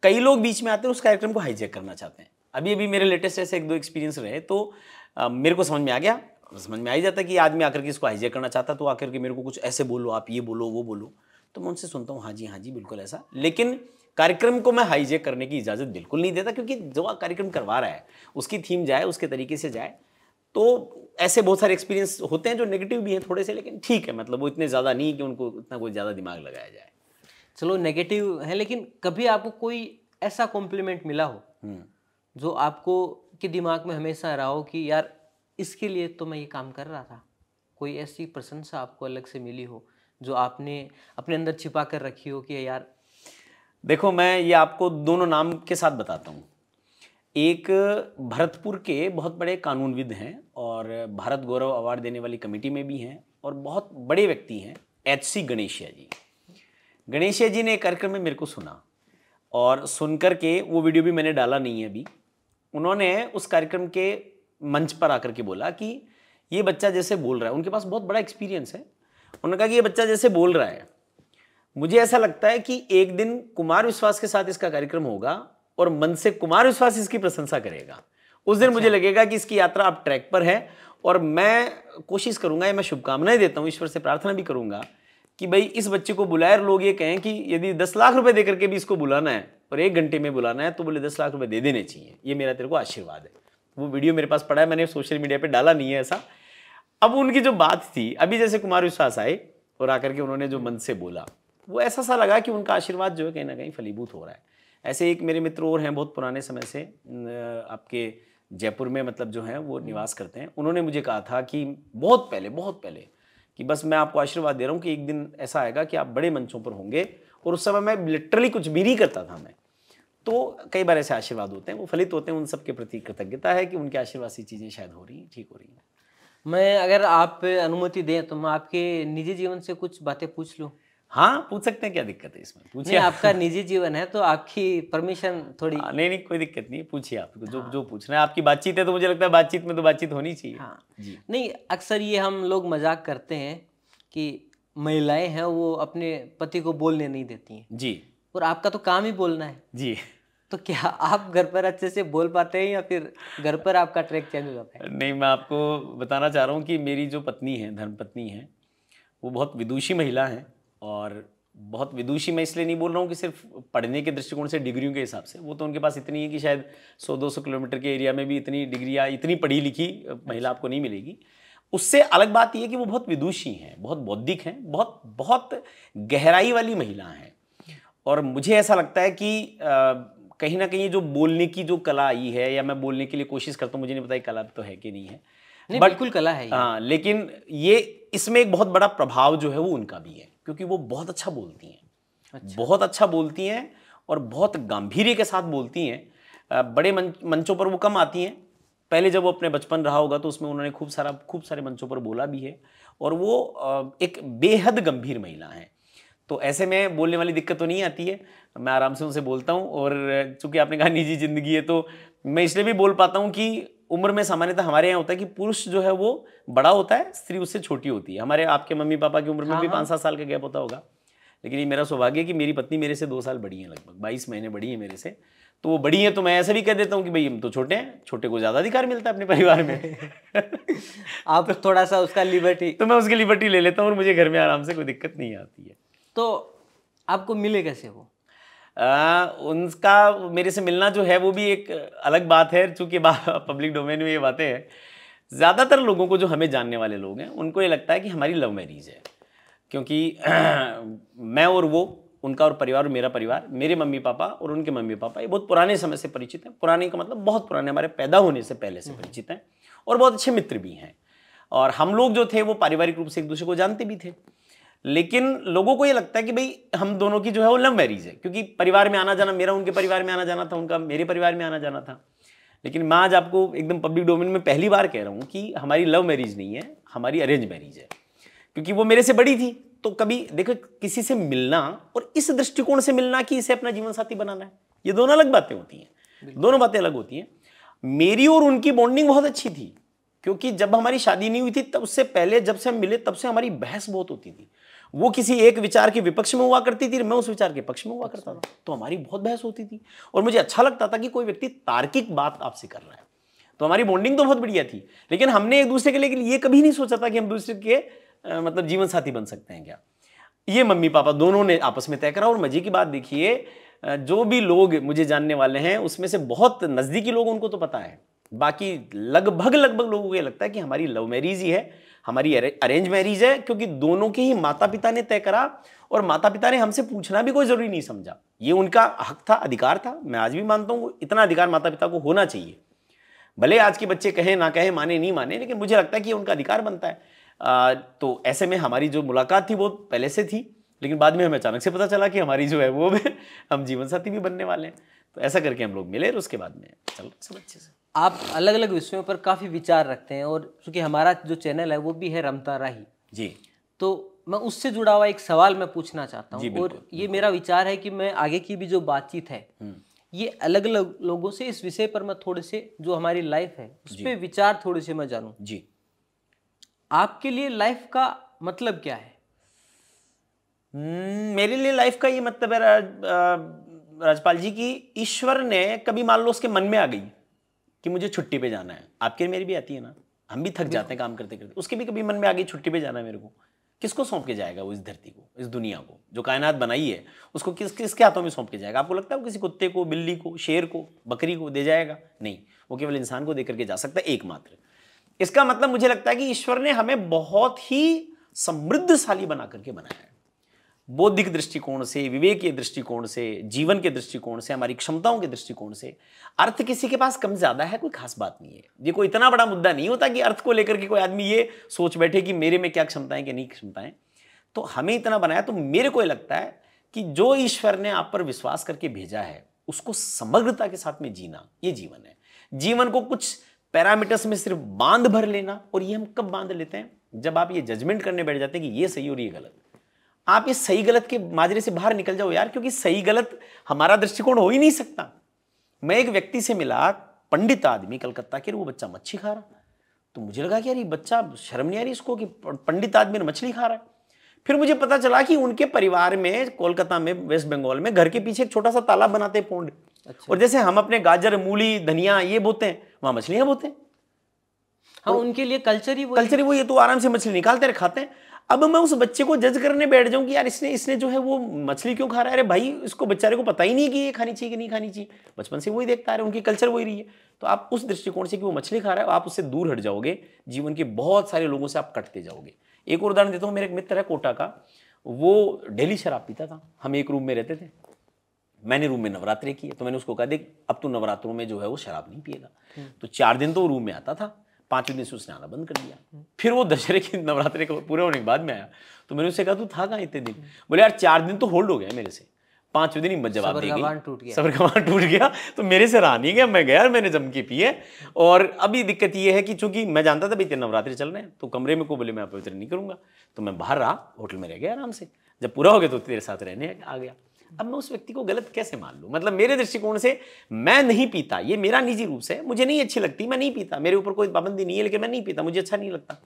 कई लोग बीच में आते हैं उस कार्यक्रम को हाईजेक करना चाहते हैं अभी अभी मेरे लेटेस्ट ऐसे एक दो एक्सपीरियंस रहे तो मेरे को समझ में आ गया समझ में आ ही जाता कि आदमी आकर के इसको हाईजेक करना चाहता तो आकर के मेरे को कुछ ऐसे बोलो आप ये बोलो वो बोलो तो मैं उनसे सुनता हूँ हाँ जी हाँ जी बिल्कुल ऐसा लेकिन कार्यक्रम को मैं हाईजेक करने की इजाज़त बिल्कुल नहीं देता क्योंकि जो कार्यक्रम करवा रहा है उसकी थीम जाए उसके तरीके से जाए तो ऐसे बहुत सारे एक्सपीरियंस होते हैं जो नेगेटिव भी हैं थोड़े से लेकिन ठीक है मतलब वो इतने ज़्यादा नहीं कि उनको इतना कोई ज़्यादा दिमाग लगाया जाए चलो नेगेटिव है लेकिन कभी आपको कोई ऐसा कॉम्प्लीमेंट मिला हो हम्म। जो आपको के दिमाग में हमेशा रहा हो कि यार इसके लिए तो मैं ये काम कर रहा था कोई ऐसी प्रशंसा आपको अलग से मिली हो जो आपने अपने अंदर छिपा कर रखी हो कि यार देखो मैं ये आपको दोनों नाम के साथ बताता हूँ एक भरतपुर के बहुत बड़े कानूनविद हैं और भारत गौरव अवार्ड देने वाली कमेटी में भी हैं और बहुत बड़े व्यक्ति हैं एच सी गणेशिया जी गणेशिया जी ने एक कार्यक्रम में मेरे को सुना और सुनकर के वो वीडियो भी मैंने डाला नहीं है अभी उन्होंने उस कार्यक्रम के मंच पर आकर के बोला कि ये बच्चा जैसे बोल रहा है उनके पास बहुत बड़ा एक्सपीरियंस है उन्होंने कहा कि ये बच्चा जैसे बोल रहा है मुझे ऐसा लगता है कि एक दिन कुमार विश्वास के साथ इसका कार्यक्रम होगा और मन से कुमार विश्वास इसकी प्रशंसा करेगा उस दिन मुझे अच्छा। लगेगा कि इसकी यात्रा अब ट्रैक पर है और मैं कोशिश करूंगा या मैं शुभकामनाएं देता हूँ ईश्वर से प्रार्थना भी करूंगा कि भाई इस बच्चे को बुलाए और लोग ये कहें कि यदि दस लाख रुपए दे करके भी इसको बुलाना है और एक घंटे में बुलाना है तो बोले दस लाख रुपए दे देने चाहिए ये मेरा तेरे को आशीर्वाद है वो वीडियो मेरे पास पड़ा है मैंने सोशल मीडिया पर डाला नहीं है ऐसा अब उनकी जो बात थी अभी जैसे कुमार विश्वास आए और आकर के उन्होंने जो मन से बोला वो ऐसा सा लगा कि उनका आशीर्वाद जो है कहीं ना कहीं फलीभूत हो रहा है ऐसे एक मेरे मित्र और हैं बहुत पुराने समय से आपके जयपुर में मतलब जो हैं वो निवास करते हैं उन्होंने मुझे कहा था कि बहुत पहले बहुत पहले कि बस मैं आपको आशीर्वाद दे रहा हूँ कि एक दिन ऐसा आएगा कि आप बड़े मंचों पर होंगे और उस समय मैं लिटरली कुछ भी नहीं करता था मैं तो कई बार ऐसे आशीर्वाद होते हैं वो फलित होते हैं उन सबके प्रति कृतज्ञता है कि उनके आशीर्वाद से चीज़ें शायद हो रही हैं ठीक हो रही हैं मैं अगर आप अनुमति दें तो मैं आपके निजी जीवन से कुछ बातें पूछ लूँ हाँ पूछ सकते हैं क्या दिक्कत है इसमें पूछिए आपका निजी जीवन है तो आपकी परमिशन थोड़ी आ, हाँ, नहीं नहीं कोई दिक्कत नहीं पूछिए आप जो हाँ। जो पूछना है आपकी बातचीत है तो मुझे लगता है बातचीत में तो बातचीत होनी चाहिए हाँ जी नहीं अक्सर ये हम लोग मजाक करते हैं कि महिलाएं हैं वो अपने पति को बोलने नहीं देती हैं जी और आपका तो काम ही बोलना है जी तो क्या आप घर पर अच्छे से बोल पाते हैं या फिर घर पर आपका ट्रैक चेंज हो जाता है नहीं मैं आपको बताना चाह रहा हूँ कि मेरी जो पत्नी है धर्म पत्नी है वो बहुत विदुषी महिला हैं और बहुत विदुषी मैं इसलिए नहीं बोल रहा हूँ कि सिर्फ पढ़ने के दृष्टिकोण से डिग्रियों के हिसाब से वो तो उनके पास इतनी है कि शायद 100-200 किलोमीटर के एरिया में भी इतनी डिग्री या इतनी पढ़ी लिखी महिला आपको नहीं मिलेगी उससे अलग बात यह कि वो बहुत विदुषी हैं बहुत बौद्धिक हैं बहुत बहुत गहराई वाली महिला हैं और मुझे ऐसा लगता है कि कहीं ना कहीं जो बोलने की जो कला आई है या मैं बोलने के लिए कोशिश करता हूँ मुझे नहीं पता कला तो है कि नहीं है बिल्कुल कला है हाँ लेकिन ये इसमें एक बहुत बड़ा प्रभाव जो है वो उनका भी है क्योंकि वो बहुत अच्छा बोलती हैं अच्छा। बहुत अच्छा बोलती हैं और बहुत गंभीर्य के साथ बोलती हैं बड़े मंचों पर वो कम आती हैं पहले जब वो अपने बचपन रहा होगा तो उसमें उन्होंने खूब सारा खूब सारे मंचों पर बोला भी है और वो एक बेहद गंभीर महिला हैं तो ऐसे में बोलने वाली दिक्कत तो नहीं आती है मैं आराम से उनसे बोलता हूँ और चूंकि आपने कहा निजी ज़िंदगी है तो मैं इसलिए भी बोल पाता हूँ कि उम्र में सामान्यतः हमारे यहाँ होता है कि पुरुष जो है वो बड़ा होता है स्त्री उससे छोटी होती है हमारे आपके मम्मी पापा की उम्र में हाँ, भी हाँ। पाँच सात साल का गैप होता होगा लेकिन ये मेरा सौभाग्य है कि मेरी पत्नी मेरे से दो साल बड़ी है लगभग बाईस महीने बड़ी है मेरे से तो वो बड़ी है तो मैं ऐसे भी कह देता हूँ कि भाई हम तो छोटे हैं छोटे को ज़्यादा अधिकार मिलता है अपने परिवार में आप थोड़ा सा उसका लिबर्टी तो मैं उसकी लिबर्टी ले लेता हूँ और मुझे घर में आराम से कोई दिक्कत नहीं आती है तो आपको मिले कैसे वो आ, उनका मेरे से मिलना जो है वो भी एक अलग बात है चूँकि पब्लिक डोमेन में ये बातें हैं ज़्यादातर लोगों को जो हमें जानने वाले लोग हैं उनको ये लगता है कि हमारी लव मैरिज है क्योंकि मैं और वो उनका और परिवार और मेरा परिवार मेरे मम्मी पापा और उनके मम्मी पापा ये बहुत पुराने समय से परिचित हैं पुराने का मतलब बहुत पुराने हमारे पैदा होने से पहले से हम्म। परिचित हैं और बहुत अच्छे मित्र भी हैं और हम लोग जो थे वो पारिवारिक रूप से एक दूसरे को जानते भी थे लेकिन लोगों को ये लगता है कि भाई हम दोनों की जो है वो लव मैरिज है क्योंकि परिवार में आना जाना मेरा उनके परिवार में आना जाना था उनका मेरे परिवार में आना जाना था लेकिन मैं आज आपको एकदम पब्लिक डोमेन में पहली बार कह रहा हूँ कि हमारी लव मैरिज नहीं है हमारी अरेंज मैरिज है क्योंकि वो मेरे से बड़ी थी तो कभी देखो किसी से मिलना और इस दृष्टिकोण से मिलना कि इसे अपना जीवन साथी बनाना है ये दोनों अलग बातें होती हैं दोनों बातें अलग होती हैं मेरी और उनकी बॉन्डिंग बहुत अच्छी थी क्योंकि जब हमारी शादी नहीं हुई थी तब उससे पहले जब से हम मिले तब से हमारी बहस बहुत होती थी वो किसी एक विचार के विपक्ष में हुआ करती थी मैं उस विचार के पक्ष में हुआ करता था तो हमारी बहुत बहस होती थी और मुझे अच्छा लगता था कि कोई व्यक्ति तार्किक बात आपसे कर रहा है तो हमारी बॉन्डिंग तो बहुत बढ़िया थी लेकिन हमने एक दूसरे के लिए ये कभी नहीं सोचा था कि हम दूसरे के मतलब जीवन साथी बन सकते हैं क्या ये मम्मी पापा दोनों ने आपस में तय करा और मजे की बात देखिए जो भी लोग मुझे जानने वाले हैं उसमें से बहुत नज़दीकी लोग उनको तो पता है बाकी लगभग लगभग लोगों को ये लगता है कि हमारी लव मैरिज ही है हमारी अरेंज मैरिज है क्योंकि दोनों के ही माता पिता ने तय करा और माता पिता ने हमसे पूछना भी कोई ज़रूरी नहीं समझा ये उनका हक था अधिकार था मैं आज भी मानता हूँ इतना अधिकार माता पिता को होना चाहिए भले आज के बच्चे कहें ना कहें माने नहीं माने लेकिन मुझे लगता है कि उनका अधिकार बनता है आ, तो ऐसे में हमारी जो मुलाकात थी वो पहले से थी लेकिन बाद में हमें अचानक से पता चला कि हमारी जो है वो हम जीवन साथी भी बनने वाले हैं तो ऐसा करके हम लोग मिले और उसके बाद में चलो सब अच्छे से आप अलग अलग विषयों पर काफ़ी विचार रखते हैं और चूँकि हमारा जो चैनल है वो भी है रमता राही जी तो मैं उससे जुड़ा हुआ एक सवाल मैं पूछना चाहता हूँ और ये मेरा विचार है कि मैं आगे की भी जो बातचीत है हम्म। ये अलग अलग लोगों से इस विषय पर मैं थोड़े से जो हमारी लाइफ है उस पर विचार थोड़े से मैं जानूँ जी आपके लिए लाइफ का मतलब क्या है हम्म, मेरे लिए लाइफ का ये मतलब है राजपाल जी की ईश्वर ने कभी मान लो उसके मन में आ गई कि मुझे छुट्टी पे जाना है आपके मेरी भी आती है ना हम भी थक जाते हैं काम करते करते उसके भी कभी मन में आ गई छुट्टी पे जाना है मेरे को किसको सौंप के जाएगा वो इस धरती को इस दुनिया को जो कायनात बनाई है उसको किस किसके हाथों में सौंप के जाएगा आपको लगता है वो किसी कुत्ते को बिल्ली को शेर को बकरी को दे जाएगा नहीं वो केवल इंसान को दे करके जा सकता है एकमात्र इसका मतलब मुझे लगता है कि ईश्वर ने हमें बहुत ही समृद्धशाली बना करके बनाया है बौद्धिक दृष्टिकोण से विवेक के दृष्टिकोण से जीवन के दृष्टिकोण से हमारी क्षमताओं के दृष्टिकोण से अर्थ किसी के पास कम ज़्यादा है कोई खास बात नहीं है ये कोई इतना बड़ा मुद्दा नहीं होता कि अर्थ को लेकर के कोई आदमी ये सोच बैठे कि मेरे में क्या क्षमताएं क्या नहीं क्षमताएं तो हमें इतना बनाया तो मेरे को ये लगता है कि जो ईश्वर ने आप पर विश्वास करके भेजा है उसको समग्रता के साथ में जीना ये जीवन है जीवन को कुछ पैरामीटर्स में सिर्फ बांध भर लेना और ये हम कब बांध लेते हैं जब आप ये जजमेंट करने बैठ जाते हैं कि ये सही और ये गलत आप इस सही गलत के माजरे से बाहर निकल जाओ यार क्योंकि सही गलत हमारा दृष्टिकोण हो ही नहीं सकता मैं एक व्यक्ति से मिला पंडित आदमी कलकत्ता के वो बच्चा मच्छी खा रहा तो मुझे लगा कि यार ये बच्चा शर्म नहीं आ रही इसको कि पंडित आदमी मछली खा रहा है फिर मुझे पता चला कि उनके परिवार में कोलकाता में वेस्ट बंगाल में घर के पीछे एक छोटा सा तालाब बनाते हैं पोंड अच्छा। और जैसे हम अपने गाजर मूली धनिया ये बोते हैं वहाँ मछलियाँ बोते हैं हाँ उनके लिए कल्चर ही वो कल्चर ही वो ये तो आराम से मछली निकालते हैं खाते हैं अब मैं उस बच्चे को जज करने बैठ जाऊं कि यार इसने इसने जो है वो मछली क्यों खा रहा है अरे भाई इसको बेचारे को पता ही नहीं कि ये खानी चाहिए कि नहीं खानी चाहिए बचपन से वही देखता है उनकी कल्चर वही रही है तो आप उस दृष्टिकोण से कि वो मछली खा रहा है आप उससे दूर हट जाओगे जीवन के बहुत सारे लोगों से आप कटते जाओगे एक और उदाहरण देता हूँ मेरा एक मित्र है कोटा का वो डेली शराब पीता था हम एक रूम में रहते थे मैंने रूम में नवरात्रे किए तो मैंने उसको कहा देख अब तो नवरात्रों में जो है वो शराब नहीं पिएगा हम्म। तो चार दिन तो रूम में आता था पाँचवें दिन से उसने आना बंद कर दिया फिर वो दशहरे के नवरात्रे को पूरे होने के बाद में आया तो मैंने उससे कहा तू था कहाँ इतने दिन बोले यार चार दिन तो होल्ड हो गया मेरे से पांचवें दिन हिम्मत जवाब देगी सबर कमान टूट गया तो मेरे से रहा नहीं गया मैं गया मैंने जम के पिए और अभी दिक्कत ये है कि चूंकि मैं जानता था भाई तेरे नवरात्रि चल रहे हैं तो कमरे में को बोले मैं पवित्र नहीं करूंगा तो मैं बाहर रहा होटल में रह गया आराम से जब पूरा हो गया तो तेरे साथ रहने आ गया अब मैं उस व्यक्ति को गलत कैसे मान लूँ मतलब मेरे दृष्टिकोण से मैं नहीं पीता ये मेरा निजी रूप से मुझे नहीं अच्छी लगती मैं नहीं पीता मेरे ऊपर कोई पाबंदी नहीं है लेकिन मैं नहीं पीता मुझे अच्छा नहीं लगता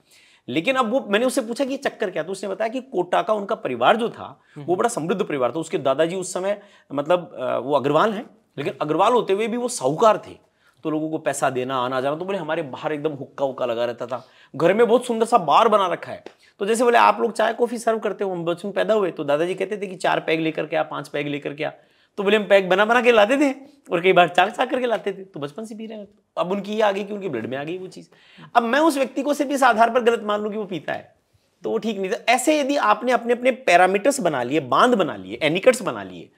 लेकिन अब वो मैंने उससे पूछा कि चक्कर क्या तो उसने बताया कि कोटा का उनका परिवार जो था हम्म। वो बड़ा समृद्ध परिवार था उसके दादाजी उस समय मतलब वो अग्रवाल हैं लेकिन अग्रवाल होते हुए भी वो साहूकार थे तो लोगों को पैसा देना आना जाना तो बोले हमारे बाहर एकदम हुक्का हुक्का लगा रहता था घर में बहुत सुंदर सा बार बना रखा है तो जैसे बोले आप लोग चाय कॉफी सर्व करते हो हम बचपन पैदा हुए तो दादाजी कहते थे कि चार पैग लेकर के आ पांच पैग लेकर के आ तो बोले हम पैग बना बना के लाते थे और कई बार चाक चाक करके लाते थे तो बचपन से पी रहे हैं अब उनकी ये आ गई कि उनके ब्लड में आ गई वो चीज़ अब मैं उस व्यक्ति को सिर्फ इस आधार पर गलत मान लूँ कि वो पीता है तो वो ठीक नहीं था ऐसे यदि आपने अपने अपने पैरामीटर्स बना लिए बांध बना लिए एनिकट्स बना लिए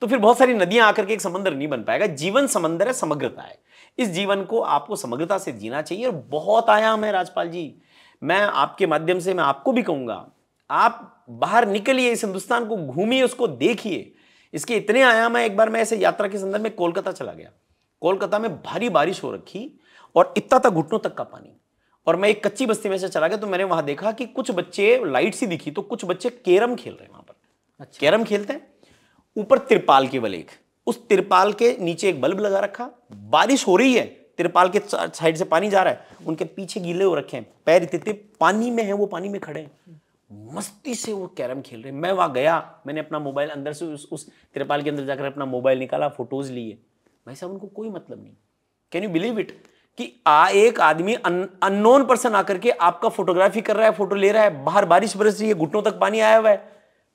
तो फिर बहुत सारी नदियां आकर के एक समंदर नहीं बन पाएगा जीवन समंदर है समग्रता है इस जीवन को आपको समग्रता से जीना चाहिए और बहुत आयाम है राजपाल जी मैं आपके माध्यम से मैं आपको भी कहूंगा आप बाहर निकलिए इस हिंदुस्तान को घूमिए उसको देखिए इसके इतने आयाम है एक बार मैं ऐसे यात्रा के संदर्भ में कोलकाता चला गया कोलकाता में भारी बारिश हो रखी और इतना था घुटनों तक का पानी और मैं एक कच्ची बस्ती में से चला गया तो मैंने वहां देखा कि कुछ बच्चे लाइट सी दिखी तो कुछ बच्चे कैरम खेल रहे हैं वहां पर अच्छा। कैरम खेलते हैं ऊपर तिरपाल केवल एक उस तिरपाल के नीचे एक बल्ब लगा रखा बारिश हो रही है तिरपाल के साइड से पानी जा रहा है उनके पीछे गीले हो रखे हैं पैर इतने पानी में है वो पानी में खड़े हैं मस्ती से वो कैरम खेल रहे हैं मैं वहाँ गया मैंने अपना मोबाइल अंदर से उस उस तिरपाल के अंदर जाकर अपना मोबाइल निकाला फोटोज लिए भाई साहब उनको कोई मतलब नहीं कैन यू बिलीव इट कि आ एक आदमी अननोन पर्सन आकर के आपका फोटोग्राफी कर रहा है फोटो ले रहा है बाहर बारिश बरस रही है घुटनों तक पानी आया हुआ है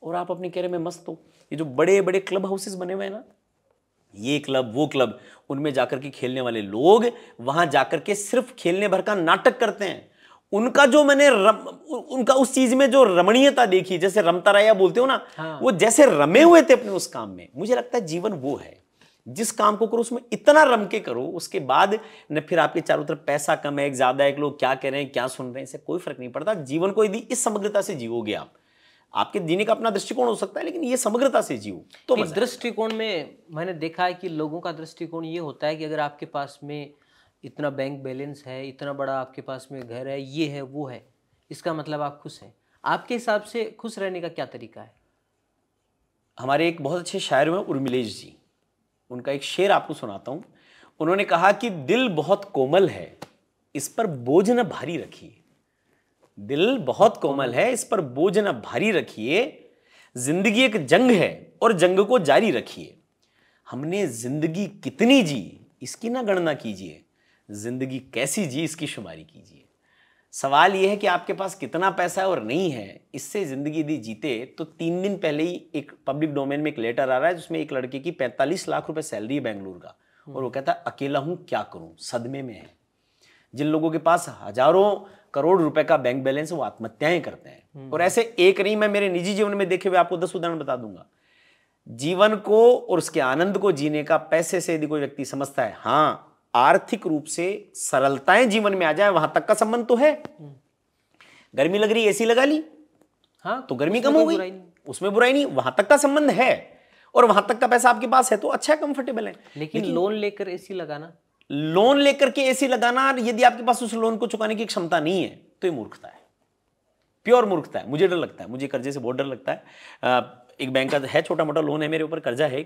और आप अपने कैरे में मस्त हो ये जो बड़े बड़े क्लब हाउसेस बने हुए हैं ना ये क्लब वो क्लब उनमें जाकर के खेलने वाले लोग वहां जाकर के सिर्फ खेलने भर का नाटक करते हैं उनका जो मैंने रम, उनका उस चीज में जो रमणीयता देखी जैसे रमता राया बोलते हो ना हाँ। वो जैसे रमे हुए थे अपने उस काम में मुझे लगता है जीवन वो है जिस काम को करो उसमें इतना रम के करो उसके बाद न फिर आपके चारों तरफ पैसा कम है एक ज्यादा एक लोग क्या कह रहे हैं क्या सुन रहे हैं इससे कोई फर्क नहीं पड़ता जीवन को यदि इस समग्रता से जीवोगे आप आपके जीने का अपना दृष्टिकोण हो सकता है लेकिन ये समग्रता से जीव तो दृष्टिकोण में मैंने देखा है कि लोगों का दृष्टिकोण ये होता है कि अगर आपके पास में इतना बैंक बैलेंस है इतना बड़ा आपके पास में घर है ये है वो है इसका मतलब आप खुश हैं आपके हिसाब से खुश रहने का क्या तरीका है हमारे एक बहुत अच्छे शायर हुए उर्मिलेश जी उनका एक शेर आपको सुनाता हूँ उन्होंने कहा कि दिल बहुत कोमल है इस पर बोझ न भारी रखिए दिल बहुत कोमल है इस पर बोझ न भारी रखिए जिंदगी एक जंग है और जंग को जारी रखिए हमने जिंदगी कितनी जी इसकी ना गणना कीजिए जिंदगी कैसी जी इसकी शुमारी कीजिए सवाल यह है कि आपके पास कितना पैसा है और नहीं है इससे ज़िंदगी दी जीते तो तीन दिन पहले ही एक पब्लिक डोमेन में एक लेटर आ रहा है जिसमें एक लड़के की पैंतालीस लाख रुपए सैलरी है बेंगलुरु का और वो कहता है अकेला हूं क्या करूं सदमे में है जिन लोगों के पास हजारों करोड़ रुपए का बैंक बैलेंस वो आत्महत्याएं करते हैं हम्म। और ऐसे एक नहीं मैं मेरे निजी जीवन में देखे हुए आपको दस उदाहरण बता दूंगा जीवन को और उसके आनंद को जीने का पैसे से यदि कोई व्यक्ति समझता है हाँ आर्थिक रूप से सरलताएं जीवन में आ जाए वहां तक का संबंध तो है हम्म। गर्मी लग रही एसी लगा ली हाँ तो गर्मी कम हो गई उसमें बुराई नहीं वहां तक का संबंध है और वहां तक का पैसा आपके पास है तो अच्छा कंफर्टेबल है लेकिन, लेकिन लोन लेकर एसी लगाना लोन लेकर के एसी लगाना यदि आपके पास उस लोन को चुकाने की क्षमता नहीं है तो ये मूर्खता है प्योर मूर्खता है मुझे डर लगता है मुझे कर्जे से बहुत डर लगता है एक बैंक का है छोटा मोटा लोन है मेरे ऊपर कर्जा है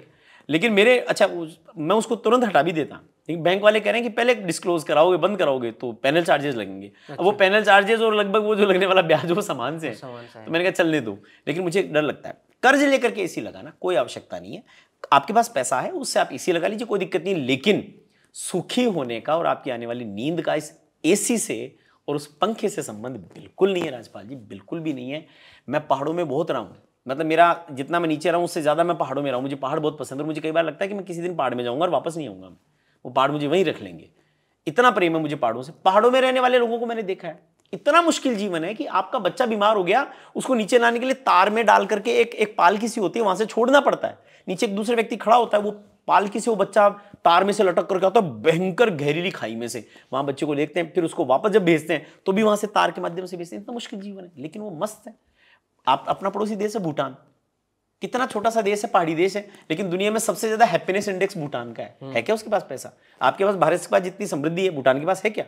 लेकिन मेरे अच्छा उस, मैं उसको तुरंत हटा भी देता लेकिन बैंक वाले कह रहे हैं कि पहले डिस्क्लोज कराओगे बंद कराओगे तो पैनल चार्जेस लगेंगे अच्छा। अब वो पैनल अच्छा। चार्जेस और लगभग वो जो लगने वाला ब्याज वो सामान से है तो मैंने कहा चलने दो लेकिन मुझे डर लगता है कर्ज लेकर के ए लगाना कोई आवश्यकता नहीं है आपके पास पैसा है उससे आप एसी लगा लीजिए कोई दिक्कत नहीं लेकिन सुखी होने का और आपकी आने वाली नींद का इस एसी से और उस पंखे से संबंध बिल्कुल नहीं है राजपाल जी बिल्कुल भी नहीं है मैं पहाड़ों में बहुत रहा हूँ मतलब मेरा जितना मैं नीचे रहा हूँ उससे ज़्यादा मैं पहाड़ों में रहा हूँ मुझे पहाड़ बहुत पसंद है मुझे कई बार लगता है कि मैं किसी दिन पहाड़ में जाऊँगा और वापस नहीं आऊँगा वो पहाड़ मुझे वहीं रख लेंगे इतना प्रेम है मुझे पहाड़ों से पहाड़ों में रहने वाले लोगों को मैंने देखा है इतना मुश्किल जीवन है कि आपका बच्चा बीमार हो गया उसको नीचे लाने के लिए तार में डाल करके एक एक पालकी सी होती है वहां से छोड़ना पड़ता है नीचे एक दूसरे व्यक्ति खड़ा होता है वो पालकी से वो बच्चा तार में से लटक कर आता है भयंकर गहरीली खाई में से वहां बच्चे को देखते हैं फिर उसको वापस जब भेजते हैं तो भी वहां से तार के माध्यम से भेजते हैं इतना मुश्किल जीवन है लेकिन वो मस्त है आप अपना पड़ोसी देश है भूटान कितना छोटा सा देश है पहाड़ी देश है लेकिन दुनिया में सबसे ज्यादा हैप्पीनेस इंडेक्स भूटान का है हम्म। है क्या उसके पास पैसा आपके पास भारत के पास जितनी समृद्धि है भूटान के पास है क्या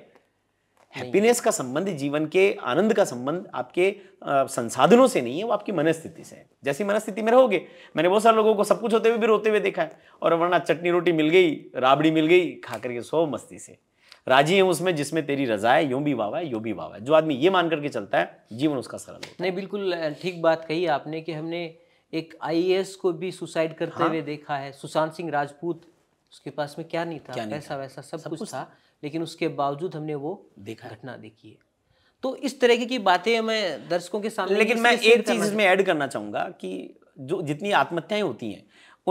हैप्पीनेस का संबंध जीवन के आनंद का संबंध आपके संसाधनों से नहीं है वो आपकी मनस्थिति से है जैसी मनस्थिति में रहोगे मैंने बहुत सारे लोगों को सब कुछ होते हुए भी रोते हुए देखा है और वरना चटनी रोटी मिल गई राबड़ी मिल गई खा करके सो मस्ती से राजी है उसमें जिसमें तेरी रजा है यो भी वावा है यो भी वावा है जो आदमी ये मान करके चलता है जीवन उसका सरल होता नहीं बिल्कुल ठीक बात कही आपने कि हमने एक आईएएस को भी सुसाइड करते हाँ। हुए देखा है सुशांत सिंह राजपूत उसके पास में क्या नहीं था पैसा वैसा सब, कुछ था लेकिन उसके बावजूद हमने वो देखा घटना देखी है तो इस तरीके की बातें मैं दर्शकों के सामने लेकिन मैं एक चीज में ऐड करना चाहूंगा कि जो जितनी आत्महत्याएं होती हैं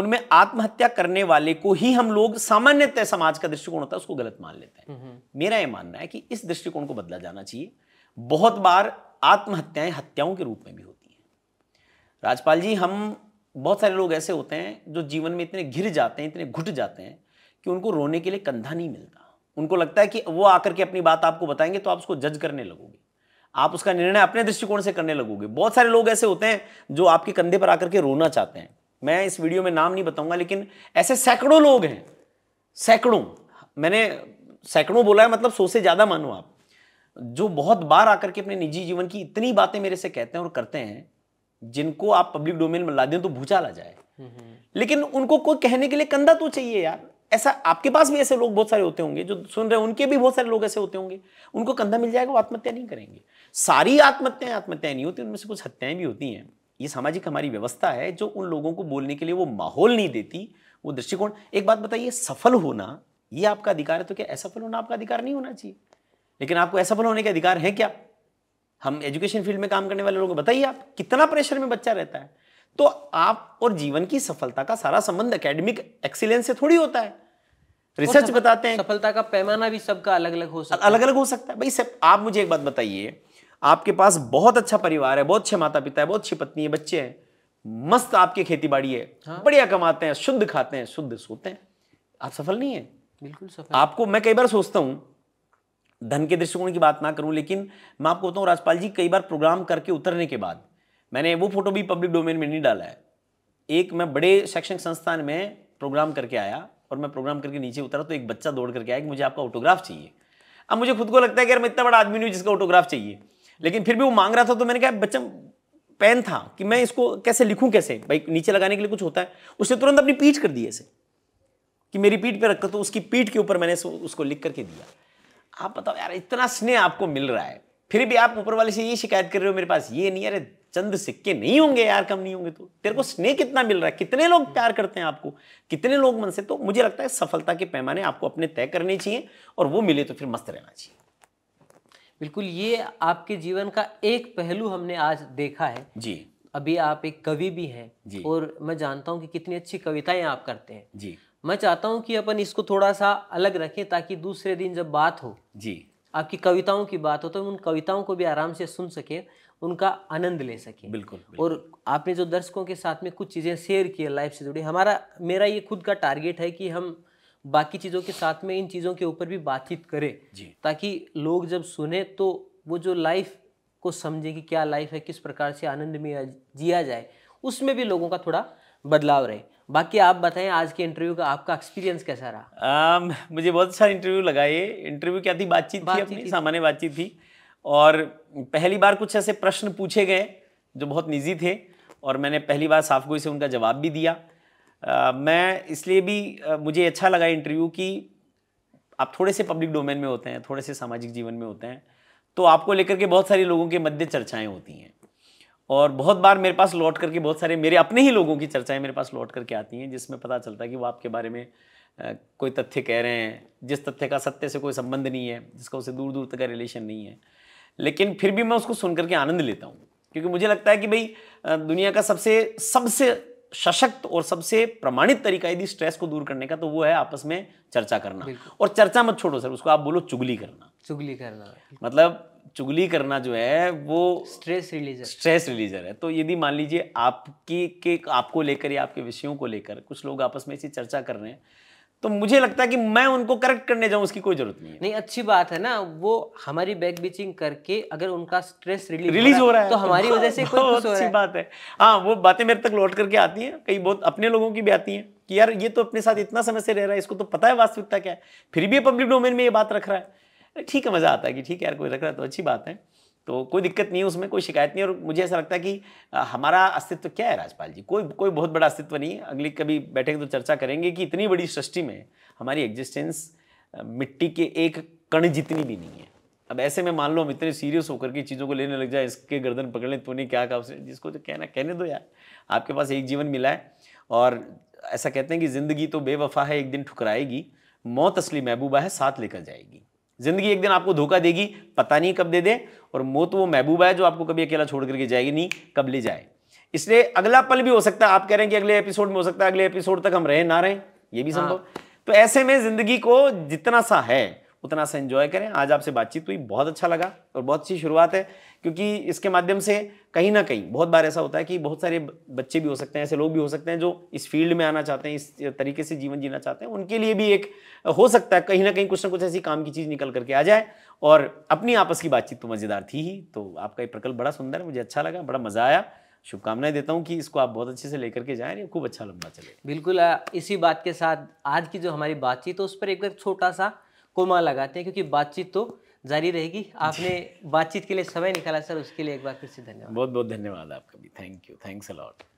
उनमें आत्महत्या करने वाले को ही हम लोग सामान्यतः समाज का दृष्टिकोण होता है उसको गलत मान लेते हैं हम्म, हम्म। मेरा यह मानना है कि इस दृष्टिकोण को बदला जाना चाहिए बहुत बार आत्महत्याएं हत्याओं के रूप में भी होती हैं राजपाल जी हम बहुत सारे लोग ऐसे होते हैं जो जीवन में इतने घिर जाते हैं इतने घुट जाते हैं कि उनको रोने के लिए कंधा नहीं मिलता उनको लगता है कि वो आकर के अपनी बात आपको बताएंगे तो आप उसको जज करने लगोगे आप उसका निर्णय अपने दृष्टिकोण से करने लगोगे बहुत सारे लोग ऐसे होते हैं जो आपके कंधे पर आकर के रोना चाहते हैं मैं इस वीडियो में नाम नहीं बताऊंगा लेकिन ऐसे सैकड़ों लोग हैं सैकड़ों मैंने सैकड़ों बोला है मतलब सौ से ज़्यादा मानो आप जो बहुत बार आकर के अपने निजी जीवन की इतनी बातें मेरे से कहते हैं और करते हैं जिनको आप पब्लिक डोमेन में ला दें तो भूचाल आ जाए हम्म, हम्म। लेकिन उनको कोई कहने के लिए कंधा तो चाहिए यार ऐसा आपके पास भी ऐसे लोग बहुत सारे होते होंगे जो सुन रहे हैं उनके भी बहुत सारे लोग ऐसे होते होंगे उनको कंधा मिल जाएगा वो आत्महत्या नहीं करेंगे सारी आत्महत्याएं आत्महत्याएं नहीं होती उनमें से कुछ हत्याएं भी होती हैं ये सामाजिक हमारी व्यवस्था है जो उन लोगों को बोलने के लिए वो माहौल नहीं देती वो दृष्टिकोण एक बात बताइए सफल होना ये आपका अधिकार है तो क्या असफल होना आपका अधिकार नहीं होना चाहिए लेकिन आपको असफल होने के अधिकार है क्या हम एजुकेशन फील्ड में काम करने वाले लोगों को बताइए आप कितना प्रेशर में बच्चा रहता है तो आप और जीवन की सफलता का सारा संबंध एकेडमिक एक्सीलेंस से थोड़ी होता है रिसर्च बताते हैं सफलता का पैमाना भी सबका अलग अलग हो सकता अलग अलग हो सकता है भाई सब आप मुझे एक बात बताइए आपके पास बहुत अच्छा परिवार है बहुत अच्छे माता पिता है बहुत अच्छी पत्नी है बच्चे हैं मस्त आपकी खेती बाड़ी है हाँ? बढ़िया कमाते हैं शुद्ध खाते हैं शुद्ध सोते हैं आप सफल नहीं है बिल्कुल सफल आपको मैं कई बार सोचता हूँ धन के दृष्टिकोण की बात ना करूं लेकिन मैं आपको बताऊं राजपाल जी कई बार प्रोग्राम करके उतरने के बाद मैंने वो फोटो भी पब्लिक डोमेन में नहीं डाला है एक मैं बड़े शैक्षणिक संस्थान में प्रोग्राम करके आया और मैं प्रोग्राम करके नीचे उतरा तो एक बच्चा दौड़ करके आया कि मुझे आपका ऑटोग्राफ चाहिए अब मुझे खुद को लगता है कि यार मैं इतना बड़ा आदमी नहीं हूँ जिसका ऑटोग्राफ चाहिए लेकिन फिर भी वो मांग रहा था तो मैंने कहा बच्चा पेन था कि मैं इसको कैसे लिखूं कैसे भाई नीचे लगाने के लिए कुछ होता है उसने तुरंत अपनी पीठ कर दी ऐसे कि मेरी पीठ पे रखकर तो उसकी पीठ के ऊपर मैंने उसको लिख करके दिया आप बताओ यार इतना स्नेह आपको मिल रहा है फिर भी आप ऊपर वाले से ये शिकायत कर रहे हो मेरे पास ये नहीं अरे चंद सिक्के नहीं होंगे यार कम नहीं होंगे तो तेरे को स्नेह कितना मिल रहा है कितने लोग प्यार करते हैं आपको कितने लोग मन से तो मुझे लगता है सफलता के पैमाने आपको अपने तय करने चाहिए और वो मिले तो फिर मस्त रहना चाहिए बिल्कुल ये आपके जीवन का एक पहलू हमने आज देखा है जी अभी आप एक कवि भी हैं और मैं जानता हूँ कि कितनी अच्छी कविताएं आप करते हैं जी मैं चाहता हूँ कि अपन इसको थोड़ा सा अलग रखें ताकि दूसरे दिन जब बात हो जी आपकी कविताओं की बात हो तो उन कविताओं को भी आराम से सुन सकें उनका आनंद ले सके बिल्कुल, बिल्कुल और आपने जो दर्शकों के साथ में कुछ चीज़ें शेयर की लाइफ से जुड़ी हमारा मेरा ये खुद का टारगेट है कि हम बाकी चीज़ों के साथ में इन चीज़ों के ऊपर भी बातचीत करें ताकि लोग जब सुने तो वो जो लाइफ को समझे कि क्या लाइफ है किस प्रकार से आनंद में जिया जाए उसमें भी लोगों का थोड़ा बदलाव रहे बाकी आप बताएं आज के इंटरव्यू का आपका एक्सपीरियंस कैसा रहा आ, मुझे बहुत अच्छा इंटरव्यू लगा ये इंटरव्यू क्या थी बातचीत थी अपनी सामान्य बातचीत थी और पहली बार कुछ ऐसे प्रश्न पूछे गए जो बहुत निजी थे और मैंने पहली बार साफ गोई से उनका जवाब भी दिया आ, मैं इसलिए भी आ, मुझे अच्छा लगा इंटरव्यू कि आप थोड़े से पब्लिक डोमेन में होते हैं थोड़े से सामाजिक जीवन में होते हैं तो आपको लेकर के बहुत सारे लोगों के मध्य चर्चाएं होती हैं और बहुत बार मेरे पास लौट करके बहुत सारे मेरे अपने ही लोगों की चर्चाएं मेरे पास लौट करके आती हैं जिसमें पता चलता है कि वो आपके बारे में कोई तथ्य कह रहे हैं जिस तथ्य का सत्य से कोई संबंध नहीं है जिसका उसे दूर दूर तक का रिलेशन नहीं है लेकिन फिर भी मैं उसको सुनकर के आनंद लेता हूँ क्योंकि मुझे लगता है कि भाई दुनिया का सबसे सबसे सशक्त और सबसे प्रमाणित तरीका यदि स्ट्रेस को दूर करने का तो वो है आपस में चर्चा करना और चर्चा मत छोड़ो सर उसको आप बोलो चुगली करना चुगली करना मतलब चुगली करना जो है वो स्ट्रेस रिलीजर स्ट्रेस रिलीजर है तो यदि मान लीजिए आपकी के आपको लेकर या आपके विषयों को लेकर कुछ लोग आपस में ऐसी चर्चा कर रहे हैं तो मुझे लगता है कि मैं उनको करेक्ट करने जाऊं उसकी कोई जरूरत नहीं है नहीं अच्छी बात है ना वो हमारी बैक बीचिंग करके अगर उनका स्ट्रेस रिलीज रिलीज हो रहा है तो हमारी वजह से कोई बहुत अच्छी बात है हाँ वो बातें मेरे तक लौट करके आती हैं कई बहुत अपने लोगों की भी आती हैं कि यार ये तो अपने साथ इतना समय से रह रहा है इसको तो पता है वास्तविकता क्या है फिर भी पब्लिक डोमेन में ये बात रख रहा है ठीक है मज़ा आता है कि ठीक है यार कोई रख रहा है तो अच्छी बात है तो कोई दिक्कत नहीं है उसमें कोई शिकायत नहीं और मुझे ऐसा लगता है कि हमारा अस्तित्व क्या है राजपाल जी कोई कोई बहुत बड़ा अस्तित्व नहीं है अगली कभी बैठेंगे तो चर्चा करेंगे कि इतनी बड़ी सृष्टि में हमारी एग्जिस्टेंस मिट्टी के एक कण जितनी भी नहीं है अब ऐसे में मान लो हम इतने सीरियस होकर के चीज़ों को लेने लग जाए इसके गर्दन पकड़ लें तूने क्या कहा उसने जिसको तो कहना कहने दो यार आपके पास एक जीवन मिला है और ऐसा कहते हैं कि ज़िंदगी तो बेवफा है एक दिन ठुकराएगी मौत असली महबूबा है साथ लेकर जाएगी जिंदगी एक दिन आपको धोखा देगी पता नहीं कब दे दे और मौत वो महबूबा है जो आपको कभी अकेला छोड़ करके जाएगी नहीं कब ले जाए इसलिए अगला पल भी हो सकता है आप कह रहे हैं कि अगले एपिसोड में हो सकता है अगले एपिसोड तक हम रहे ना रहे ये भी हाँ। संभव हाँ। तो ऐसे में जिंदगी को जितना सा है उतना सा इन्जॉय करें आज आपसे बातचीत हुई बहुत अच्छा लगा और बहुत अच्छी शुरुआत है क्योंकि इसके माध्यम से कहीं ना कहीं बहुत बार ऐसा होता है कि बहुत सारे बच्चे भी हो सकते हैं ऐसे लोग भी हो सकते हैं जो इस फील्ड में आना चाहते हैं इस तरीके से जीवन जीना चाहते हैं उनके लिए भी एक हो सकता है कहीं ना कहीं कुछ ना कुछ ऐसी काम की चीज़ निकल करके आ जाए और अपनी आपस की बातचीत तो मज़ेदार थी ही तो आपका ये प्रकल्प बड़ा सुंदर है मुझे अच्छा लगा बड़ा मज़ा आया शुभकामनाएं देता हूँ कि इसको आप बहुत अच्छे से लेकर के जाएं खूब अच्छा लंबा चले बिल्कुल इसी बात के साथ आज की जो हमारी बातचीत तो उस पर एक छोटा सा कोमा लगाते हैं क्योंकि बातचीत तो जारी रहेगी आपने बातचीत के लिए समय निकाला सर उसके लिए एक बार फिर से धन्यवाद बहुत बहुत धन्यवाद आपका भी थैंक यू थैंक्स अलॉट